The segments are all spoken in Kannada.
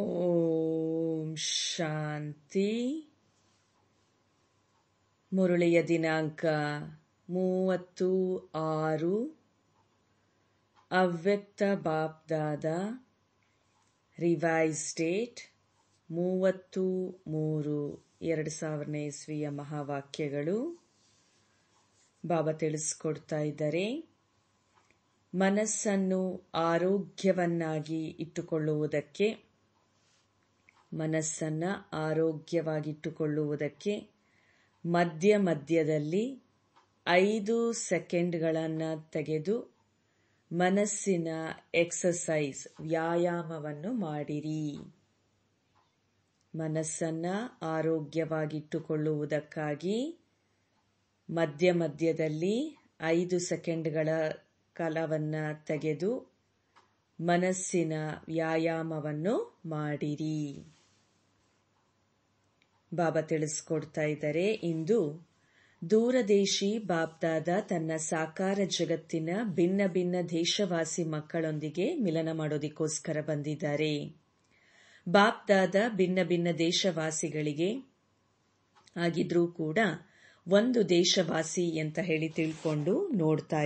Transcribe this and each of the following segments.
ಓಂ ಶಾಂತಿ ಮುರುಳಿಯ ದಿನಾಂಕ ಮೂವತ್ತು ಆರು ಅವ್ಯಕ್ತ ಬಾಬ್ದಾದ ರಿವೈಸ್ ಡೇಟ್ ಮೂವತ್ತು ಮೂರು ಎರಡು ಸಾವಿರನೇ ಇಸ್ವಿಯ ಮಹಾವಾಕ್ಯಗಳು ಬಾಬಾ ತಿಳಿಸ್ಕೊಡ್ತಾ ಇದ್ದಾರೆ ಮನಸ್ಸನ್ನು ಆರೋಗ್ಯವನ್ನಾಗಿ ಇಟ್ಟುಕೊಳ್ಳುವುದಕ್ಕೆ ಮನಸ್ಸನ್ನ ಆರೋಗ್ಯವಾಗಿಟ್ಟುಕೊಳ್ಳುವುದಕ್ಕೆ ಮಧ್ಯ ಮಧ್ಯದಲ್ಲಿ ಐದು ಸೆಕೆಂಡ್ಗಳನ್ನು ತೆಗೆದು ಮನಸ್ಸಿನ ಎಕ್ಸಸೈಸ್ ವ್ಯಾಯಾಮವನ್ನು ಮಾಡಿರಿ ಮನಸ್ಸನ್ನ ಆರೋಗ್ಯವಾಗಿಟ್ಟುಕೊಳ್ಳುವುದಕ್ಕಾಗಿ ಮಧ್ಯ ಮಧ್ಯದಲ್ಲಿ ಐದು ಸೆಕೆಂಡ್ಗಳ ಕಲವನ್ನ ತೆಗೆದು ಮನಸ್ಸಿನ ವ್ಯಾಯಾಮವನ್ನು ಮಾಡಿರಿ ಬಾಬಾ ತಿಳಿಸಿಕೊಡ್ತಾ ಇದ್ದಾರೆ ಇಂದು ದೂರದೇಶಿ ಬಾಬ್ದಾದ ತನ್ನ ಸಾಕಾರ ಜಗತ್ತಿನ ಭಿನ್ನ ಭಿನ್ನ ದೇಶವಾಸಿ ಮಕ್ಕಳೊಂದಿಗೆ ಮಿಲನ ಮಾಡೋದಕ್ಕೋಸ್ಕರ ಬಂದಿದ್ದಾರೆ ಬಾಬ್ದಾದ ಭಿನ್ನ ಭಿನ್ನ ದೇಶವಾಸಿಗಳಿಗೆ ಆಗಿದ್ರೂ ಕೂಡ ಒಂದು ದೇಶವಾಸಿ ಅಂತ ಹೇಳಿ ತಿಳ್ಕೊಂಡು ನೋಡ್ತಾ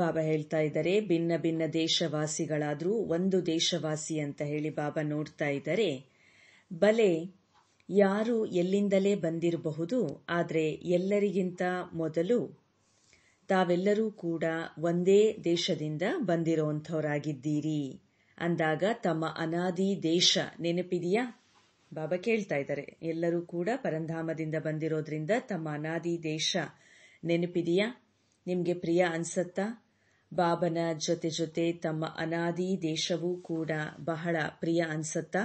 ಬಾಬಾ ಹೇಳ್ತಾ ಇದ್ದಾರೆ ಭಿನ್ನ ಭಿನ್ನ ದೇಶವಾಸಿಗಳಾದರೂ ಒಂದು ದೇಶವಾಸಿ ಅಂತ ಹೇಳಿ ಬಾಬಾ ನೋಡ್ತಾ ಇದ್ದಾರೆ ಬಲೆ ಯಾರು ಎಲ್ಲಿಂದಲೇ ಬಂದಿರಬಹುದು ಆದರೆ ಎಲ್ಲರಿಗಿಂತ ಮೊದಲು ತಾವೆಲ್ಲರೂ ಕೂಡ ಒಂದೇ ದೇಶದಿಂದ ಬಂದಿರೋಂಥವರಾಗಿದ್ದೀರಿ ಅಂದಾಗ ತಮ್ಮ ಅನಾದಿ ದೇಶ ನೆನಪಿದೆಯಾ ಬಾಬಾ ಕೇಳ್ತಾ ಇದ್ದಾರೆ ಎಲ್ಲರೂ ಕೂಡ ಪರಂಧಾಮದಿಂದ ಬಂದಿರೋದ್ರಿಂದ ತಮ್ಮ ಅನಾದಿ ದೇಶ ನೆನಪಿದೆಯಾ ನಿಮಗೆ ಪ್ರಿಯ ಅನ್ಸತ್ತಾ ಬಾಬನ ಜೊತೆ ಜೊತೆ ತಮ್ಮ ಅನಾದಿ ದೇಶವೂ ಕೂಡ ಬಹಳ ಪ್ರಿಯ ಅನ್ಸತ್ತಾ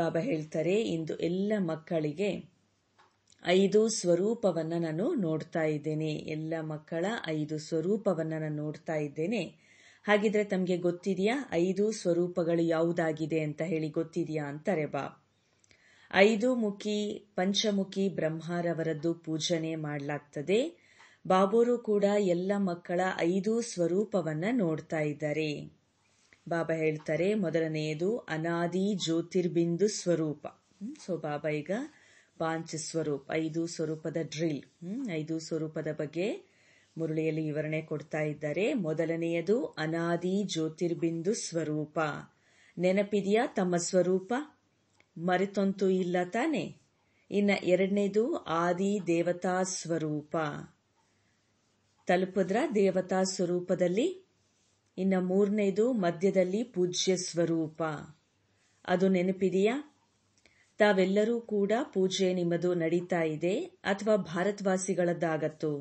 ಬಾಬಾ ಹೇಳ್ತಾರೆ ಇಂದು ಎಲ್ಲ ಮಕ್ಕಳಿಗೆ ಐದು ಸ್ವರೂಪವನ್ನ ನಾನು ನೋಡ್ತಾ ಇದ್ದೇನೆ ಎಲ್ಲ ಮಕ್ಕಳ ಐದು ಸ್ವರೂಪವನ್ನ ನಾನು ನೋಡ್ತಾ ಇದ್ದೇನೆ ಹಾಗಿದ್ರೆ ತಮಗೆ ಗೊತ್ತಿದೆಯಾ ಐದು ಸ್ವರೂಪಗಳು ಯಾವುದಾಗಿದೆ ಅಂತ ಹೇಳಿ ಗೊತ್ತಿದೆಯಾ ಅಂತಾರೆ ಬಾ ಐದು ಮುಖಿ ಪಂಚಮುಖಿ ಬ್ರಹ್ಮರವರದ್ದು ಪೂಜನೆ ಮಾಡಲಾಗ್ತದೆ ಬಾಬೂರು ಕೂಡ ಎಲ್ಲ ಮಕ್ಕಳ ಐದು ಸ್ವರೂಪವನ್ನ ನೋಡ್ತಾ ಇದ್ದಾರೆ ಬಾಬಾ ಹೇಳ್ತಾರೆ ಮೊದಲನೆಯದು ಅನಾದಿ ಜ್ಯೋತಿರ್ಬಿಂದು ಸ್ವರೂಪ ಸೊ ಬಾಬಾ ಈಗ ಪಾಂಚ ಸ್ವರೂಪ ಐದು ಸ್ವರೂಪದ ಡ್ರಿಲ್ ಐದು ಸ್ವರೂಪದ ಬಗ್ಗೆ ಮುರುಳಿಯಲ್ಲಿ ವಿವರಣೆ ಕೊಡ್ತಾ ಇದ್ದಾರೆ ಮೊದಲನೆಯದು ಅನಾದಿ ಜ್ಯೋತಿರ್ಬಿಂದು ಸ್ವರೂಪ ನೆನಪಿದೆಯಾ ತಮ್ಮ ಸ್ವರೂಪ ಮರೆತಂತೂ ಇಲ್ಲ ತಾನೆ ಇನ್ನ ಎರಡನೇದು ಆದಿ ದೇವತಾ ಸ್ವರೂಪ ತಲುಪದ್ರ ದೇವತಾ ಸ್ವರೂಪದಲ್ಲಿ ಇನ್ನ ಮೂರನೇದು ಮಧ್ಯದಲ್ಲಿ ಪೂಜ್ಯ ಸ್ವರೂಪ ಅದು ನೆನಪಿದೆಯಾ ತಾವೆಲ್ಲರೂ ಕೂಡ ಪೂಜೆ ನಿಮ್ಮದು ನಡೀತಾ ಇದೆ ಅಥವಾ ಭಾರತವಾಸಿಗಳದ್ದಾಗತ್ತೋ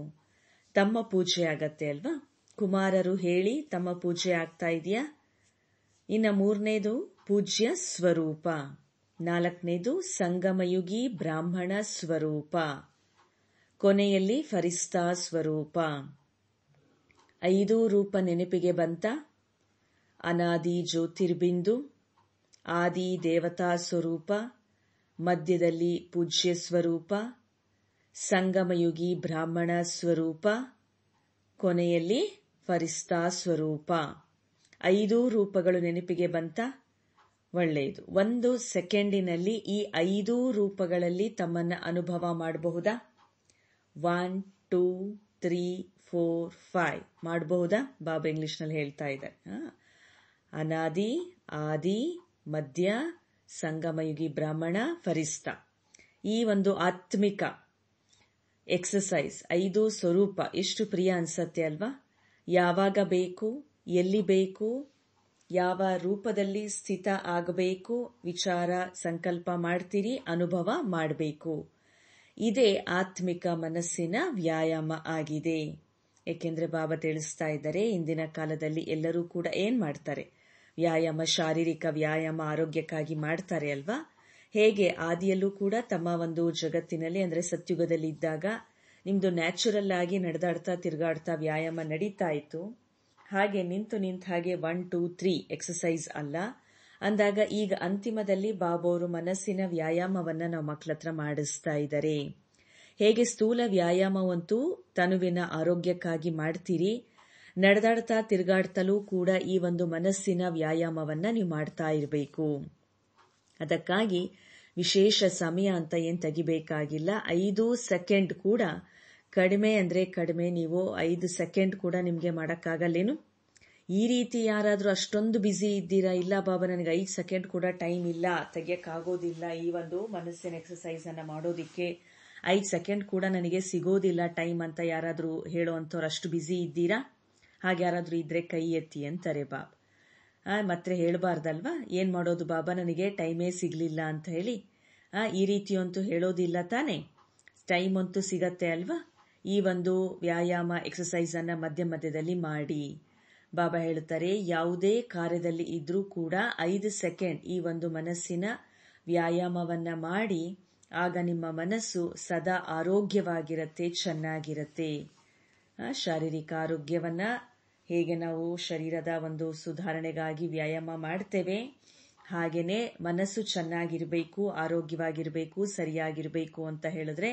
ತಮ್ಮ ಪೂಜೆ ಆಗತ್ತೆ ಅಲ್ವಾ ಕುಮಾರರು ಹೇಳಿ ತಮ್ಮ ಪೂಜೆ ಆಗ್ತಾ ಇದೆಯಾ ಇನ್ನ ಮೂರನೇದು ಪೂಜ್ಯ ಸ್ವರೂಪ ನಾಲ್ಕನೇದು ಸಂಗಮಯುಗಿ ಬ್ರಾಹ್ಮಣ ಸ್ವರೂಪ ಕೊನೆಯಲ್ಲಿ ಫರಿಸ್ತಾ ಸ್ವರೂಪ ಐದೂ ರೂಪ ನೆನಪಿಗೆ ಬಂತ ಅನಾದಿ ಜ್ಯೋತಿರ್ಬಿಂದು ಆದಿ ದೇವತಾ ಸ್ವರೂಪ ಮಧ್ಯದಲ್ಲಿ ಪೂಜ್ಯ ಸ್ವರೂಪ ಸಂಗಮಯುಗಿ ಬ್ರಾಹ್ಮಣ ಸ್ವರೂಪ ಕೊನೆಯಲ್ಲಿ ಫರಿಸ್ತಾ ಸ್ವರೂಪ ಐದೂ ರೂಪಗಳು ನೆನಪಿಗೆ ಬಂತ ಒಳ್ಳೆಯದು ಒಂದು ಸೆಕೆಂಡಿನಲ್ಲಿ ಈ ಐದೂ ರೂಪಗಳಲ್ಲಿ ತಮ್ಮನ್ನು ಅನುಭವ ಮಾಡಬಹುದಾ one two three four five ಮಾಡಬಹುದಾ ಬಾಬಾ ಇಂಗ್ಲಿಷ್ ನಲ್ಲಿ ಹೇಳ್ತಾ ಇದೆ ಅನಾದಿ ಆದಿ ಮಧ್ಯ ಸಂಗಮಯುಗಿ ಬ್ರಾಹ್ಮಣ ಫರಿಸ್ತ ಈ ಒಂದು ಆತ್ಮಿಕ ಎಕ್ಸಸೈಸ್ ಐದು ಸ್ವರೂಪ ಎಷ್ಟು ಪ್ರಿಯ ಅನ್ಸತ್ತೆ ಅಲ್ವಾ ಯಾವಾಗ ಬೇಕು ಎಲ್ಲಿ ಬೇಕು ಯಾವ ರೂಪದಲ್ಲಿ ಸ್ಥಿತ ಆಗಬೇಕು ವಿಚಾರ ಸಂಕಲ್ಪ ಮಾಡ್ತೀರಿ ಅನುಭವ ಮಾಡಬೇಕು ಇದೇ ಆತ್ಮಿಕ ಮನಸ್ಸಿನ ವ್ಯಾಯಾಮ ಆಗಿದೆ ಏಕೆಂದ್ರೆ ಬಾಬಾ ತಿಳಿಸ್ತಾ ಇದ್ದಾರೆ ಇಂದಿನ ಕಾಲದಲ್ಲಿ ಎಲ್ಲರೂ ಕೂಡ ಏನ್ ಮಾಡ್ತಾರೆ ವ್ಯಾಯಾಮ ಶಾರೀರಿಕ ವ್ಯಾಯಾಮ ಆರೋಗ್ಯಕ್ಕಾಗಿ ಮಾಡ್ತಾರೆ ಅಲ್ವಾ ಹೇಗೆ ಆದಿಯಲ್ಲೂ ಕೂಡ ತಮ್ಮ ಒಂದು ಜಗತ್ತಿನಲ್ಲಿ ಅಂದ್ರೆ ಸತ್ಯುಗದಲ್ಲಿ ಇದ್ದಾಗ ನಿಮ್ದು ನ್ಯಾಚುರಲ್ ಆಗಿ ನಡೆದಾಡ್ತಾ ತಿರುಗಾಡ್ತಾ ವ್ಯಾಯಾಮ ನಡೀತಾ ಇತ್ತು ಹಾಗೆ ನಿಂತು ನಿಂತ ಹಾಗೆ ಒನ್ ಟೂ ತ್ರೀ ಎಕ್ಸಸೈಸ್ ಅಲ್ಲ ಅಂದಾಗ ಈಗ ಅಂತಿಮದಲ್ಲಿ ಅವರು ಮನಸ್ಸಿನ ವ್ಯಾಯಾಮವನ್ನ ನಾವು ಮಕ್ಕಳ ಹತ್ರ ಮಾಡಿಸ್ತಾ ಇದ್ದಾರೆ ಹೇಗೆ ಸ್ಥೂಲ ವ್ಯಾಯಾಮವಂತೂ ತನುವಿನ ಆರೋಗ್ಯಕ್ಕಾಗಿ ಮಾಡ್ತೀರಿ ನಡೆದಾಡ್ತಾ ತಿರುಗಾಡ್ತಲೂ ಕೂಡ ಈ ಒಂದು ಮನಸ್ಸಿನ ವ್ಯಾಯಾಮವನ್ನ ನೀವು ಮಾಡ್ತಾ ಇರಬೇಕು ಅದಕ್ಕಾಗಿ ವಿಶೇಷ ಸಮಯ ಅಂತ ಏನು ತೆಗಿಬೇಕಾಗಿಲ್ಲ ಐದು ಸೆಕೆಂಡ್ ಕೂಡ ಕಡಿಮೆ ಅಂದರೆ ಕಡಿಮೆ ನೀವು ಐದು ಸೆಕೆಂಡ್ ಕೂಡ ನಿಮಗೆ ಮಾಡೋಕ್ಕಾಗಲ್ಲೇನು ಈ ರೀತಿ ಯಾರಾದರೂ ಅಷ್ಟೊಂದು ಬ್ಯುಸಿ ಇದ್ದೀರಾ ಇಲ್ಲ ಬಾಬಾ ನನಗೆ ಐದು ಸೆಕೆಂಡ್ ಕೂಡ ಟೈಮ್ ಇಲ್ಲ ತೆಗಿಯೋಕ್ಕಾಗೋದಿಲ್ಲ ಈ ಒಂದು ಮನಸ್ಸಿನ ಎಕ್ಸಸೈಸನ್ನು ಮಾಡೋದಿಕ್ಕೆ ಐದು ಸೆಕೆಂಡ್ ಕೂಡ ನನಗೆ ಸಿಗೋದಿಲ್ಲ ಟೈಮ್ ಅಂತ ಯಾರಾದರೂ ಹೇಳೋ ಅಂಥವ್ರು ಅಷ್ಟು ಬ್ಯುಸಿ ಇದ್ದೀರಾ ಹಾಗೆ ಯಾರಾದರೂ ಇದ್ರೆ ಕೈ ಎತ್ತಿ ಅಂತಾರೆ ಬಾಬ್ ಮತ್ತೆ ಹೇಳಬಾರ್ದಲ್ವಾ ಏನು ಮಾಡೋದು ಬಾಬಾ ನನಗೆ ಟೈಮೇ ಸಿಗಲಿಲ್ಲ ಅಂತ ಹೇಳಿ ಈ ರೀತಿಯಂತೂ ಹೇಳೋದಿಲ್ಲ ತಾನೇ ಟೈಮ್ ಅಂತೂ ಸಿಗತ್ತೆ ಅಲ್ವಾ ಈ ಒಂದು ವ್ಯಾಯಾಮ ಎಕ್ಸಸೈಸನ್ನು ಮಧ್ಯ ಮಧ್ಯದಲ್ಲಿ ಮಾಡಿ ಬಾಬಾ ಹೇಳುತ್ತಾರೆ ಯಾವುದೇ ಕಾರ್ಯದಲ್ಲಿ ಇದ್ರೂ ಕೂಡ ಐದು ಸೆಕೆಂಡ್ ಈ ಒಂದು ಮನಸ್ಸಿನ ವ್ಯಾಯಾಮವನ್ನು ಮಾಡಿ ಆಗ ನಿಮ್ಮ ಮನಸ್ಸು ಸದಾ ಆರೋಗ್ಯವಾಗಿರುತ್ತೆ ಚೆನ್ನಾಗಿರುತ್ತೆ ಶಾರೀರಿಕ ಆರೋಗ್ಯವನ್ನ ಹೇಗೆ ನಾವು ಶರೀರದ ಒಂದು ಸುಧಾರಣೆಗಾಗಿ ವ್ಯಾಯಾಮ ಮಾಡ್ತೇವೆ ಹಾಗೆಯೇ ಮನಸ್ಸು ಚೆನ್ನಾಗಿರಬೇಕು ಆರೋಗ್ಯವಾಗಿರಬೇಕು ಸರಿಯಾಗಿರಬೇಕು ಅಂತ ಹೇಳಿದ್ರೆ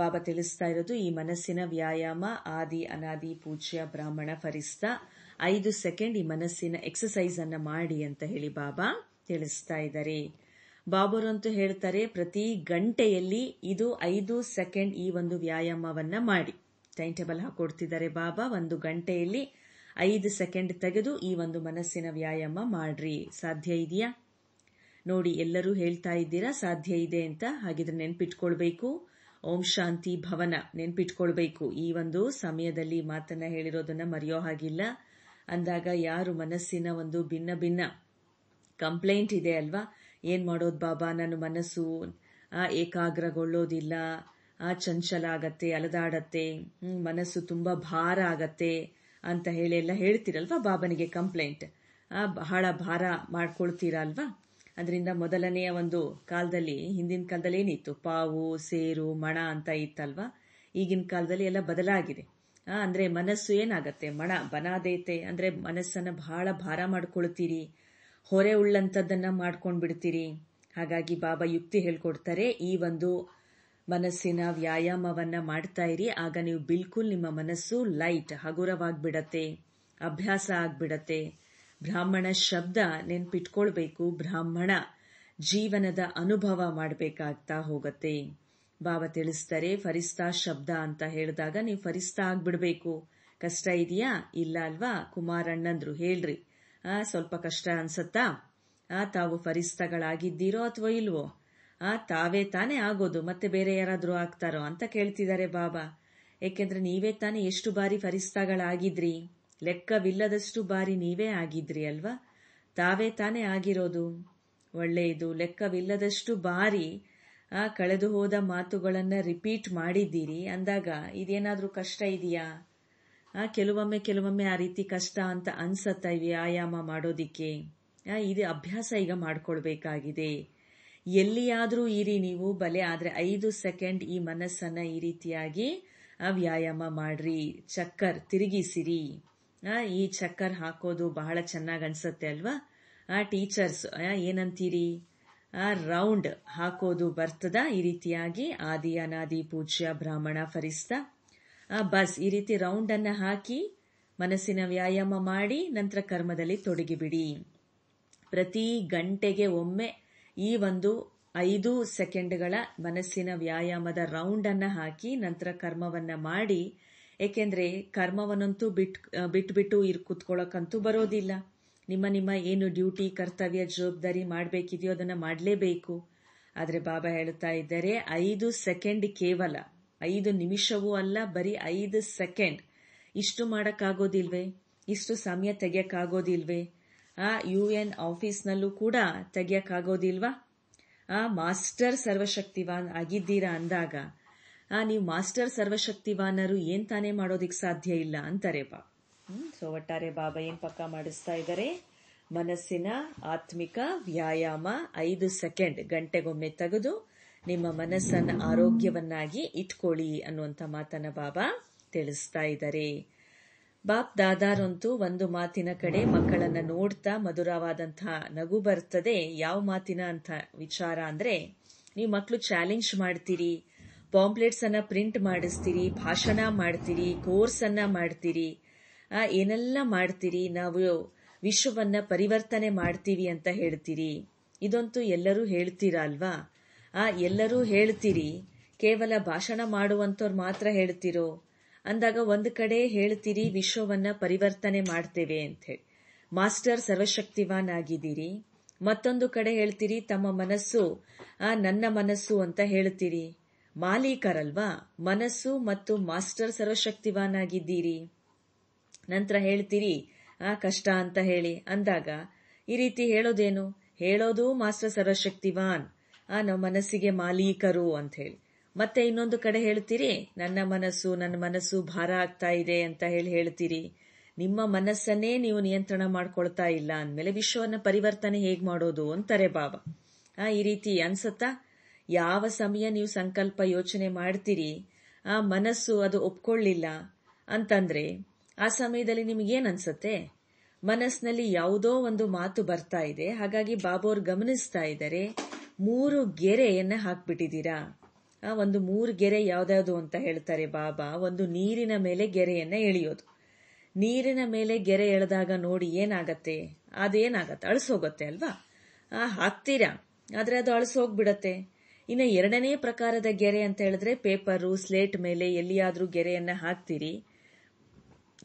ಬಾಬಾ ತಿಳಿಸ್ತಾ ಇರೋದು ಈ ಮನಸ್ಸಿನ ವ್ಯಾಯಾಮ ಆದಿ ಅನಾದಿ ಪೂಜ್ಯ ಬ್ರಾಹ್ಮಣ ಫರಿಸ್ತ ಐದು ಸೆಕೆಂಡ್ ಈ ಮನಸ್ಸಿನ ಎಕ್ಸಸೈಸ್ ಅನ್ನ ಮಾಡಿ ಅಂತ ಹೇಳಿ ಬಾಬಾ ತಿಳಿಸ್ತಾ ಇದ್ದಾರೆ ಅಂತೂ ಹೇಳ್ತಾರೆ ಪ್ರತಿ ಗಂಟೆಯಲ್ಲಿ ಇದು ಐದು ಸೆಕೆಂಡ್ ಈ ಒಂದು ವ್ಯಾಯಾಮವನ್ನ ಮಾಡಿ ಟೈಮ್ ಟೇಬಲ್ ಹಾಕೊಡ್ತಿದ್ದಾರೆ ಬಾಬಾ ಒಂದು ಗಂಟೆಯಲ್ಲಿ ಐದು ಸೆಕೆಂಡ್ ತೆಗೆದು ಈ ಒಂದು ಮನಸ್ಸಿನ ವ್ಯಾಯಾಮ ಮಾಡ್ರಿ ಸಾಧ್ಯ ಇದೆಯಾ ನೋಡಿ ಎಲ್ಲರೂ ಹೇಳ್ತಾ ಇದ್ದೀರಾ ಸಾಧ್ಯ ಇದೆ ಅಂತ ಹಾಗಿದ್ರೆ ನೆನ್ಪಿಟ್ಕೊಳ್ಬೇಕು ಓಂ ಶಾಂತಿ ಭವನ ನೆನ್ಪಿಟ್ಕೊಳ್ಬೇಕು ಈ ಒಂದು ಸಮಯದಲ್ಲಿ ಮಾತನ್ನ ಹೇಳಿರೋದನ್ನ ಮರೆಯೋ ಹಾಗಿಲ್ಲ ಅಂದಾಗ ಯಾರು ಮನಸ್ಸಿನ ಒಂದು ಭಿನ್ನ ಭಿನ್ನ ಕಂಪ್ಲೇಂಟ್ ಇದೆ ಅಲ್ವಾ ಏನ್ ಮಾಡೋದು ಬಾಬಾ ನನ್ನ ಮನಸ್ಸು ಏಕಾಗ್ರಗೊಳ್ಳೋದಿಲ್ಲ ಆ ಚಂಚಲ ಆಗತ್ತೆ ಅಲದಾಡತ್ತೆ ಮನಸ್ಸು ತುಂಬಾ ಭಾರ ಆಗತ್ತೆ ಅಂತ ಹೇಳಿ ಎಲ್ಲ ಹೇಳ್ತೀರಲ್ವಾ ಬಾಬನಿಗೆ ಕಂಪ್ಲೇಂಟ್ ಆ ಬಹಳ ಭಾರ ಮಾಡ್ಕೊಳ್ತೀರಾ ಅಲ್ವಾ ಅದರಿಂದ ಮೊದಲನೆಯ ಒಂದು ಕಾಲದಲ್ಲಿ ಹಿಂದಿನ ಕಾಲದಲ್ಲಿ ಏನಿತ್ತು ಪಾವು ಸೇರು ಮಣ ಅಂತ ಇತ್ತಲ್ವಾ ಈಗಿನ ಕಾಲದಲ್ಲಿ ಎಲ್ಲ ಬದಲಾಗಿದೆ ಅಂದ್ರೆ ಮನಸ್ಸು ಏನಾಗತ್ತೆ ಮಣ ಬನಾದೈತೆ ಅಂದ್ರೆ ಮನಸ್ಸನ್ನ ಬಹಳ ಭಾರ ಮಾಡ್ಕೊಳ್ತೀರಿ ಹೊರೆ ಉಳ್ಳಂಥದ್ದನ್ನು ಮಾಡ್ಕೊಂಡ್ಬಿಡ್ತೀರಿ ಹಾಗಾಗಿ ಬಾಬಾ ಯುಕ್ತಿ ಹೇಳ್ಕೊಡ್ತಾರೆ ಈ ಒಂದು ಮನಸ್ಸಿನ ವ್ಯಾಯಾಮವನ್ನು ಮಾಡ್ತಾ ಇರಿ ಆಗ ನೀವು ಬಿಲ್ಕುಲ್ ನಿಮ್ಮ ಮನಸ್ಸು ಲೈಟ್ ಹಗುರವಾಗಿಬಿಡತ್ತೆ ಅಭ್ಯಾಸ ಆಗ್ಬಿಡತ್ತೆ ಬ್ರಾಹ್ಮಣ ಶಬ್ದ ನೆನ್ಪಿಟ್ಕೊಳ್ಬೇಕು ಬ್ರಾಹ್ಮಣ ಜೀವನದ ಅನುಭವ ಮಾಡಬೇಕಾಗ್ತಾ ಹೋಗತ್ತೆ ಬಾಬಾ ತಿಳಿಸ್ತಾರೆ ಫರಿಸ್ತಾ ಶಬ್ದ ಅಂತ ಹೇಳಿದಾಗ ನೀವು ಫರಿಸ್ತಾ ಆಗ್ಬಿಡ್ಬೇಕು ಕಷ್ಟ ಇದೆಯಾ ಇಲ್ಲ ಅಲ್ವಾ ಕುಮಾರಣ್ಣಂದ್ರು ಹೇಳ್ರಿ ಆ ಸ್ವಲ್ಪ ಕಷ್ಟ ಅನ್ಸತ್ತಾ ಆ ತಾವು ಫರಿಸ್ತಗಳಾಗಿದ್ದೀರೋ ಅಥವಾ ಇಲ್ವೋ ಆ ತಾವೇ ತಾನೇ ಆಗೋದು ಮತ್ತೆ ಬೇರೆ ಯಾರಾದರೂ ಆಗ್ತಾರೋ ಅಂತ ಕೇಳ್ತಿದ್ದಾರೆ ಬಾಬಾ ಏಕೆಂದ್ರೆ ನೀವೇ ತಾನೇ ಎಷ್ಟು ಬಾರಿ ಫರಿಸ್ತಗಳಾಗಿದ್ರಿ ಲೆಕ್ಕವಿಲ್ಲದಷ್ಟು ಬಾರಿ ನೀವೇ ಆಗಿದ್ರಿ ಅಲ್ವಾ ತಾವೇ ತಾನೇ ಆಗಿರೋದು ಒಳ್ಳೆಯದು ಲೆಕ್ಕವಿಲ್ಲದಷ್ಟು ಬಾರಿ ಆ ಕಳೆದು ಹೋದ ಮಾತುಗಳನ್ನು ರಿಪೀಟ್ ಮಾಡಿದ್ದೀರಿ ಅಂದಾಗ ಇದೇನಾದರೂ ಕಷ್ಟ ಇದೆಯಾ ಕೆಲವೊಮ್ಮೆ ಕೆಲವೊಮ್ಮೆ ಆ ರೀತಿ ಕಷ್ಟ ಅಂತ ಅನ್ಸತ್ತ ವ್ಯಾಯಾಮ ಮಾಡೋದಿಕ್ಕೆ ಇದು ಅಭ್ಯಾಸ ಈಗ ಮಾಡ್ಕೊಳ್ಬೇಕಾಗಿದೆ ಎಲ್ಲಿಯಾದರೂ ಇರಿ ನೀವು ಬಲೆ ಆದರೆ ಐದು ಸೆಕೆಂಡ್ ಈ ಮನಸ್ಸನ್ನ ಈ ರೀತಿಯಾಗಿ ವ್ಯಾಯಾಮ ಮಾಡ್ರಿ ಚಕ್ಕರ್ ತಿರುಗಿಸಿರಿ ಈ ಚಕ್ಕರ್ ಹಾಕೋದು ಬಹಳ ಚೆನ್ನಾಗಿ ಅನ್ಸತ್ತೆ ಅಲ್ವಾ ಆ ಟೀಚರ್ಸ್ ಏನಂತೀರಿ ಆ ರೌಂಡ್ ಹಾಕೋದು ಬರ್ತದ ಈ ರೀತಿಯಾಗಿ ಆದಿ ಅನಾದಿ ಪೂಜ್ಯ ಬ್ರಾಹ್ಮಣ ಫರಿಸ್ತಾ ಬಸ್ ಈ ರೀತಿ ಅನ್ನ ಹಾಕಿ ಮನಸ್ಸಿನ ವ್ಯಾಯಾಮ ಮಾಡಿ ನಂತರ ಕರ್ಮದಲ್ಲಿ ತೊಡಗಿಬಿಡಿ ಪ್ರತಿ ಗಂಟೆಗೆ ಒಮ್ಮೆ ಈ ಒಂದು ಐದು ಸೆಕೆಂಡ್ಗಳ ಮನಸ್ಸಿನ ವ್ಯಾಯಾಮದ ಅನ್ನ ಹಾಕಿ ನಂತರ ಕರ್ಮವನ್ನ ಮಾಡಿ ಏಕೆಂದರೆ ಕರ್ಮವನ್ನಂತೂ ಬಿಟ್ ಬಿಟ್ಬಿಟ್ಟು ಇರ್ ಕೂತ್ಕೊಳ್ಳೋಕ್ಕಂತೂ ಬರೋದಿಲ್ಲ ನಿಮ್ಮ ನಿಮ್ಮ ಏನು ಡ್ಯೂಟಿ ಕರ್ತವ್ಯ ಜವಾಬ್ದಾರಿ ಮಾಡಬೇಕಿದೆಯೋ ಅದನ್ನ ಮಾಡಲೇಬೇಕು ಆದರೆ ಬಾಬಾ ಹೇಳುತ್ತಾ ಇದ್ದಾರೆ ಐದು ಸೆಕೆಂಡ್ ಕೇವಲ ಐದು ನಿಮಿಷವೂ ಅಲ್ಲ ಬರೀ ಐದು ಸೆಕೆಂಡ್ ಇಷ್ಟು ಮಾಡೋಕ್ಕಾಗೋದಿಲ್ವೇ ಇಷ್ಟು ಸಮಯ ತೆಗಿಯಕ್ಕಾಗೋದಿಲ್ವೇ ಆ ಯು ಎನ್ ಆಫೀಸ್ನಲ್ಲೂ ಕೂಡ ತೆಗೆಯಕ್ಕಾಗೋದಿಲ್ವಾ ಆ ಮಾಸ್ಟರ್ ಸರ್ವಶಕ್ತಿವಾನ್ ಆಗಿದ್ದೀರಾ ಅಂದಾಗ ಆ ನೀವು ಮಾಸ್ಟರ್ ಸರ್ವಶಕ್ತಿವಾನರು ಏನ್ ತಾನೇ ಮಾಡೋದಿಕ್ ಸಾಧ್ಯ ಇಲ್ಲ ಅಂತಾರೆ ಬಾ ಸೊ ಒಟ್ಟಾರೆ ಬಾಬಾ ಏನ್ ಪಕ್ಕ ಮಾಡಿಸ್ತಾ ಇದ್ದಾರೆ ಮನಸ್ಸಿನ ಆತ್ಮಿಕ ವ್ಯಾಯಾಮ ಐದು ಸೆಕೆಂಡ್ ಗಂಟೆಗೊಮ್ಮೆ ತೆಗೆದು ನಿಮ್ಮ ಮನಸ್ಸನ್ನ ಆರೋಗ್ಯವನ್ನಾಗಿ ಇಟ್ಕೊಳ್ಳಿ ಅನ್ನುವಂತ ಮಾತನ್ನ ಬಾಬಾ ತಿಳಿಸ್ತಾ ಇದ್ದಾರೆ ಬಾಪ್ ದಾದಾರಂತೂ ಒಂದು ಮಾತಿನ ಕಡೆ ಮಕ್ಕಳನ್ನ ನೋಡ್ತಾ ಮಧುರವಾದಂತಹ ನಗು ಬರ್ತದೆ ಯಾವ ಮಾತಿನ ಅಂತ ವಿಚಾರ ಅಂದ್ರೆ ನೀವು ಮಕ್ಕಳು ಚಾಲೆಂಜ್ ಮಾಡ್ತೀರಿ ಪಾಂಪ್ಲೆಟ್ಸ್ ಅನ್ನ ಪ್ರಿಂಟ್ ಮಾಡಿಸ್ತೀರಿ ಭಾಷಣ ಮಾಡ್ತೀರಿ ಕೋರ್ಸ್ ಅನ್ನ ಮಾಡ್ತೀರಿ ಏನೆಲ್ಲ ಮಾಡ್ತೀರಿ ನಾವು ವಿಶ್ವವನ್ನ ಪರಿವರ್ತನೆ ಮಾಡ್ತೀವಿ ಅಂತ ಹೇಳ್ತೀರಿ ಇದಂತೂ ಎಲ್ಲರೂ ಹೇಳ್ತೀರಾ ಅಲ್ವಾ ಆ ಎಲ್ಲರೂ ಹೇಳ್ತೀರಿ ಕೇವಲ ಭಾಷಣ ಮಾಡುವಂಥವ್ರು ಮಾತ್ರ ಹೇಳ್ತಿರೋ ಅಂದಾಗ ಒಂದು ಕಡೆ ಹೇಳ್ತೀರಿ ವಿಶ್ವವನ್ನ ಪರಿವರ್ತನೆ ಮಾಡ್ತೇವೆ ಅಂತ ಹೇಳಿ ಮಾಸ್ಟರ್ ಸರ್ವಶಕ್ತಿವಾನ್ ಆಗಿದ್ದೀರಿ ಮತ್ತೊಂದು ಕಡೆ ಹೇಳ್ತೀರಿ ತಮ್ಮ ಮನಸ್ಸು ಆ ನನ್ನ ಮನಸ್ಸು ಅಂತ ಹೇಳ್ತೀರಿ ಮಾಲೀಕರಲ್ವಾ ಮನಸ್ಸು ಮತ್ತು ಮಾಸ್ಟರ್ ಸರ್ವಶಕ್ತಿವಾನ್ ಆಗಿದ್ದೀರಿ ನಂತರ ಹೇಳ್ತೀರಿ ಆ ಕಷ್ಟ ಅಂತ ಹೇಳಿ ಅಂದಾಗ ಈ ರೀತಿ ಹೇಳೋದೇನು ಹೇಳೋದು ಮಾಸ್ಟರ್ ಸರ್ವಶಕ್ತಿವಾನ್ ಆ ನಮ್ಮ ಮನಸ್ಸಿಗೆ ಮಾಲೀಕರು ಅಂತ ಹೇಳಿ ಮತ್ತೆ ಇನ್ನೊಂದು ಕಡೆ ಹೇಳ್ತೀರಿ ನನ್ನ ಮನಸ್ಸು ನನ್ನ ಮನಸ್ಸು ಭಾರ ಆಗ್ತಾ ಇದೆ ಅಂತ ಹೇಳಿ ಹೇಳ್ತೀರಿ ನಿಮ್ಮ ಮನಸ್ಸನ್ನೇ ನೀವು ನಿಯಂತ್ರಣ ಮಾಡ್ಕೊಳ್ತಾ ಇಲ್ಲ ಅಂದ್ಮೇಲೆ ವಿಶ್ವವನ್ನ ಪರಿವರ್ತನೆ ಹೇಗ್ ಮಾಡೋದು ಅಂತಾರೆ ಬಾಬಾ ಆ ಈ ರೀತಿ ಅನ್ಸತ್ತಾ ಯಾವ ಸಮಯ ನೀವು ಸಂಕಲ್ಪ ಯೋಚನೆ ಮಾಡ್ತೀರಿ ಆ ಮನಸ್ಸು ಅದು ಒಪ್ಕೊಳ್ಳಿಲ್ಲ ಅಂತಂದ್ರೆ ಆ ಸಮಯದಲ್ಲಿ ನಿಮಗೇನು ಅನ್ಸತ್ತೆ ಮನಸ್ಸಿನಲ್ಲಿ ಯಾವುದೋ ಒಂದು ಮಾತು ಬರ್ತಾ ಇದೆ ಹಾಗಾಗಿ ಅವ್ರು ಗಮನಿಸ್ತಾ ಇದ್ದಾರೆ ಮೂರು ಗೆರೆಯನ್ನ ಹಾಕ್ಬಿಟ್ಟಿದ್ದೀರಾ ಆ ಒಂದು ಮೂರು ಗೆರೆ ಯಾವ್ದಾವ್ದು ಅಂತ ಹೇಳ್ತಾರೆ ಬಾಬಾ ಒಂದು ನೀರಿನ ಮೇಲೆ ಗೆರೆಯನ್ನ ಎಳೆಯೋದು ನೀರಿನ ಮೇಲೆ ಗೆರೆ ಎಳೆದಾಗ ನೋಡಿ ಏನಾಗತ್ತೆ ಅದೇನಾಗತ್ತೆ ಅಳಸೋಗತ್ತೆ ಅಲ್ವಾ ಆ ಹಾಕ್ತೀರಾ ಆದ್ರೆ ಅದು ಅಳಸೋಗ್ಬಿಡತ್ತೆ ಇನ್ನ ಎರಡನೇ ಪ್ರಕಾರದ ಗೆರೆ ಅಂತ ಹೇಳಿದ್ರೆ ಪೇಪರು ಸ್ಲೇಟ್ ಮೇಲೆ ಎಲ್ಲಿಯಾದ್ರೂ ಗೆರೆಯನ್ನ ಹಾಕ್ತೀರಿ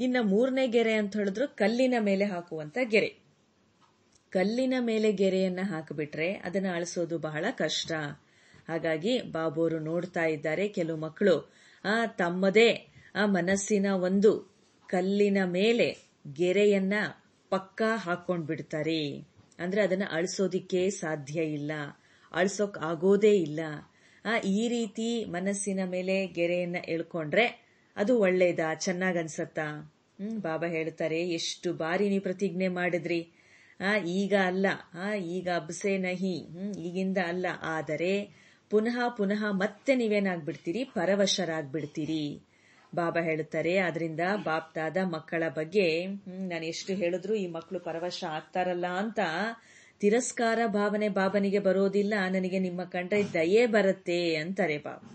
ಇನ್ನ ಮೂರನೇ ಗೆರೆ ಅಂತ ಹೇಳಿದ್ರು ಕಲ್ಲಿನ ಮೇಲೆ ಹಾಕುವಂತ ಗೆರೆ ಕಲ್ಲಿನ ಮೇಲೆ ಗೆರೆಯನ್ನ ಹಾಕಿಬಿಟ್ರೆ ಅದನ್ನ ಅಳಿಸೋದು ಬಹಳ ಕಷ್ಟ ಹಾಗಾಗಿ ಬಾಬೋರು ನೋಡ್ತಾ ಇದ್ದಾರೆ ಕೆಲವು ಮಕ್ಕಳು ಆ ತಮ್ಮದೇ ಆ ಮನಸ್ಸಿನ ಒಂದು ಕಲ್ಲಿನ ಮೇಲೆ ಗೆರೆಯನ್ನ ಪಕ್ಕಾ ಹಾಕೊಂಡ್ ಬಿಡ್ತಾರೆ ಅಂದ್ರೆ ಅದನ್ನ ಅಳಿಸೋದಿಕ್ಕೆ ಸಾಧ್ಯ ಇಲ್ಲ ಅಳಿಸೋಕ್ ಆಗೋದೇ ಇಲ್ಲ ಆ ಈ ರೀತಿ ಮನಸ್ಸಿನ ಮೇಲೆ ಗೆರೆಯನ್ನ ಎಳ್ಕೊಂಡ್ರೆ ಅದು ಒಳ್ಳೇದಾ ಚೆನ್ನಾಗನ್ಸತ್ತಾ ಹ್ಮ್ ಬಾಬಾ ಹೇಳ್ತಾರೆ ಎಷ್ಟು ಬಾರಿ ನೀವು ಪ್ರತಿಜ್ಞೆ ಮಾಡಿದ್ರಿ ಈಗ ಅಲ್ಲ ಈಗ ಅಬ್ಸೆ ನಹಿ ಈಗಿಂದ ಅಲ್ಲ ಆದರೆ ಪುನಃ ಪುನಃ ಮತ್ತೆ ನೀವೇನಾಗ್ಬಿಡ್ತೀರಿ ಪರವಶರಾಗ್ಬಿಡ್ತೀರಿ ಬಾಬಾ ಹೇಳುತ್ತಾರೆ ಅದರಿಂದ ಬಾಪ್ತಾದ ಮಕ್ಕಳ ಬಗ್ಗೆ ನಾನು ಎಷ್ಟು ಹೇಳಿದ್ರು ಈ ಮಕ್ಕಳು ಪರವಶ ಆಗ್ತಾರಲ್ಲ ಅಂತ ತಿರಸ್ಕಾರ ಭಾವನೆ ಬಾಬನಿಗೆ ಬರೋದಿಲ್ಲ ನನಗೆ ನಿಮ್ಮ ಕಂಡ್ರೆ ದಯೆ ಬರುತ್ತೆ ಅಂತಾರೆ ಬಾಬಾ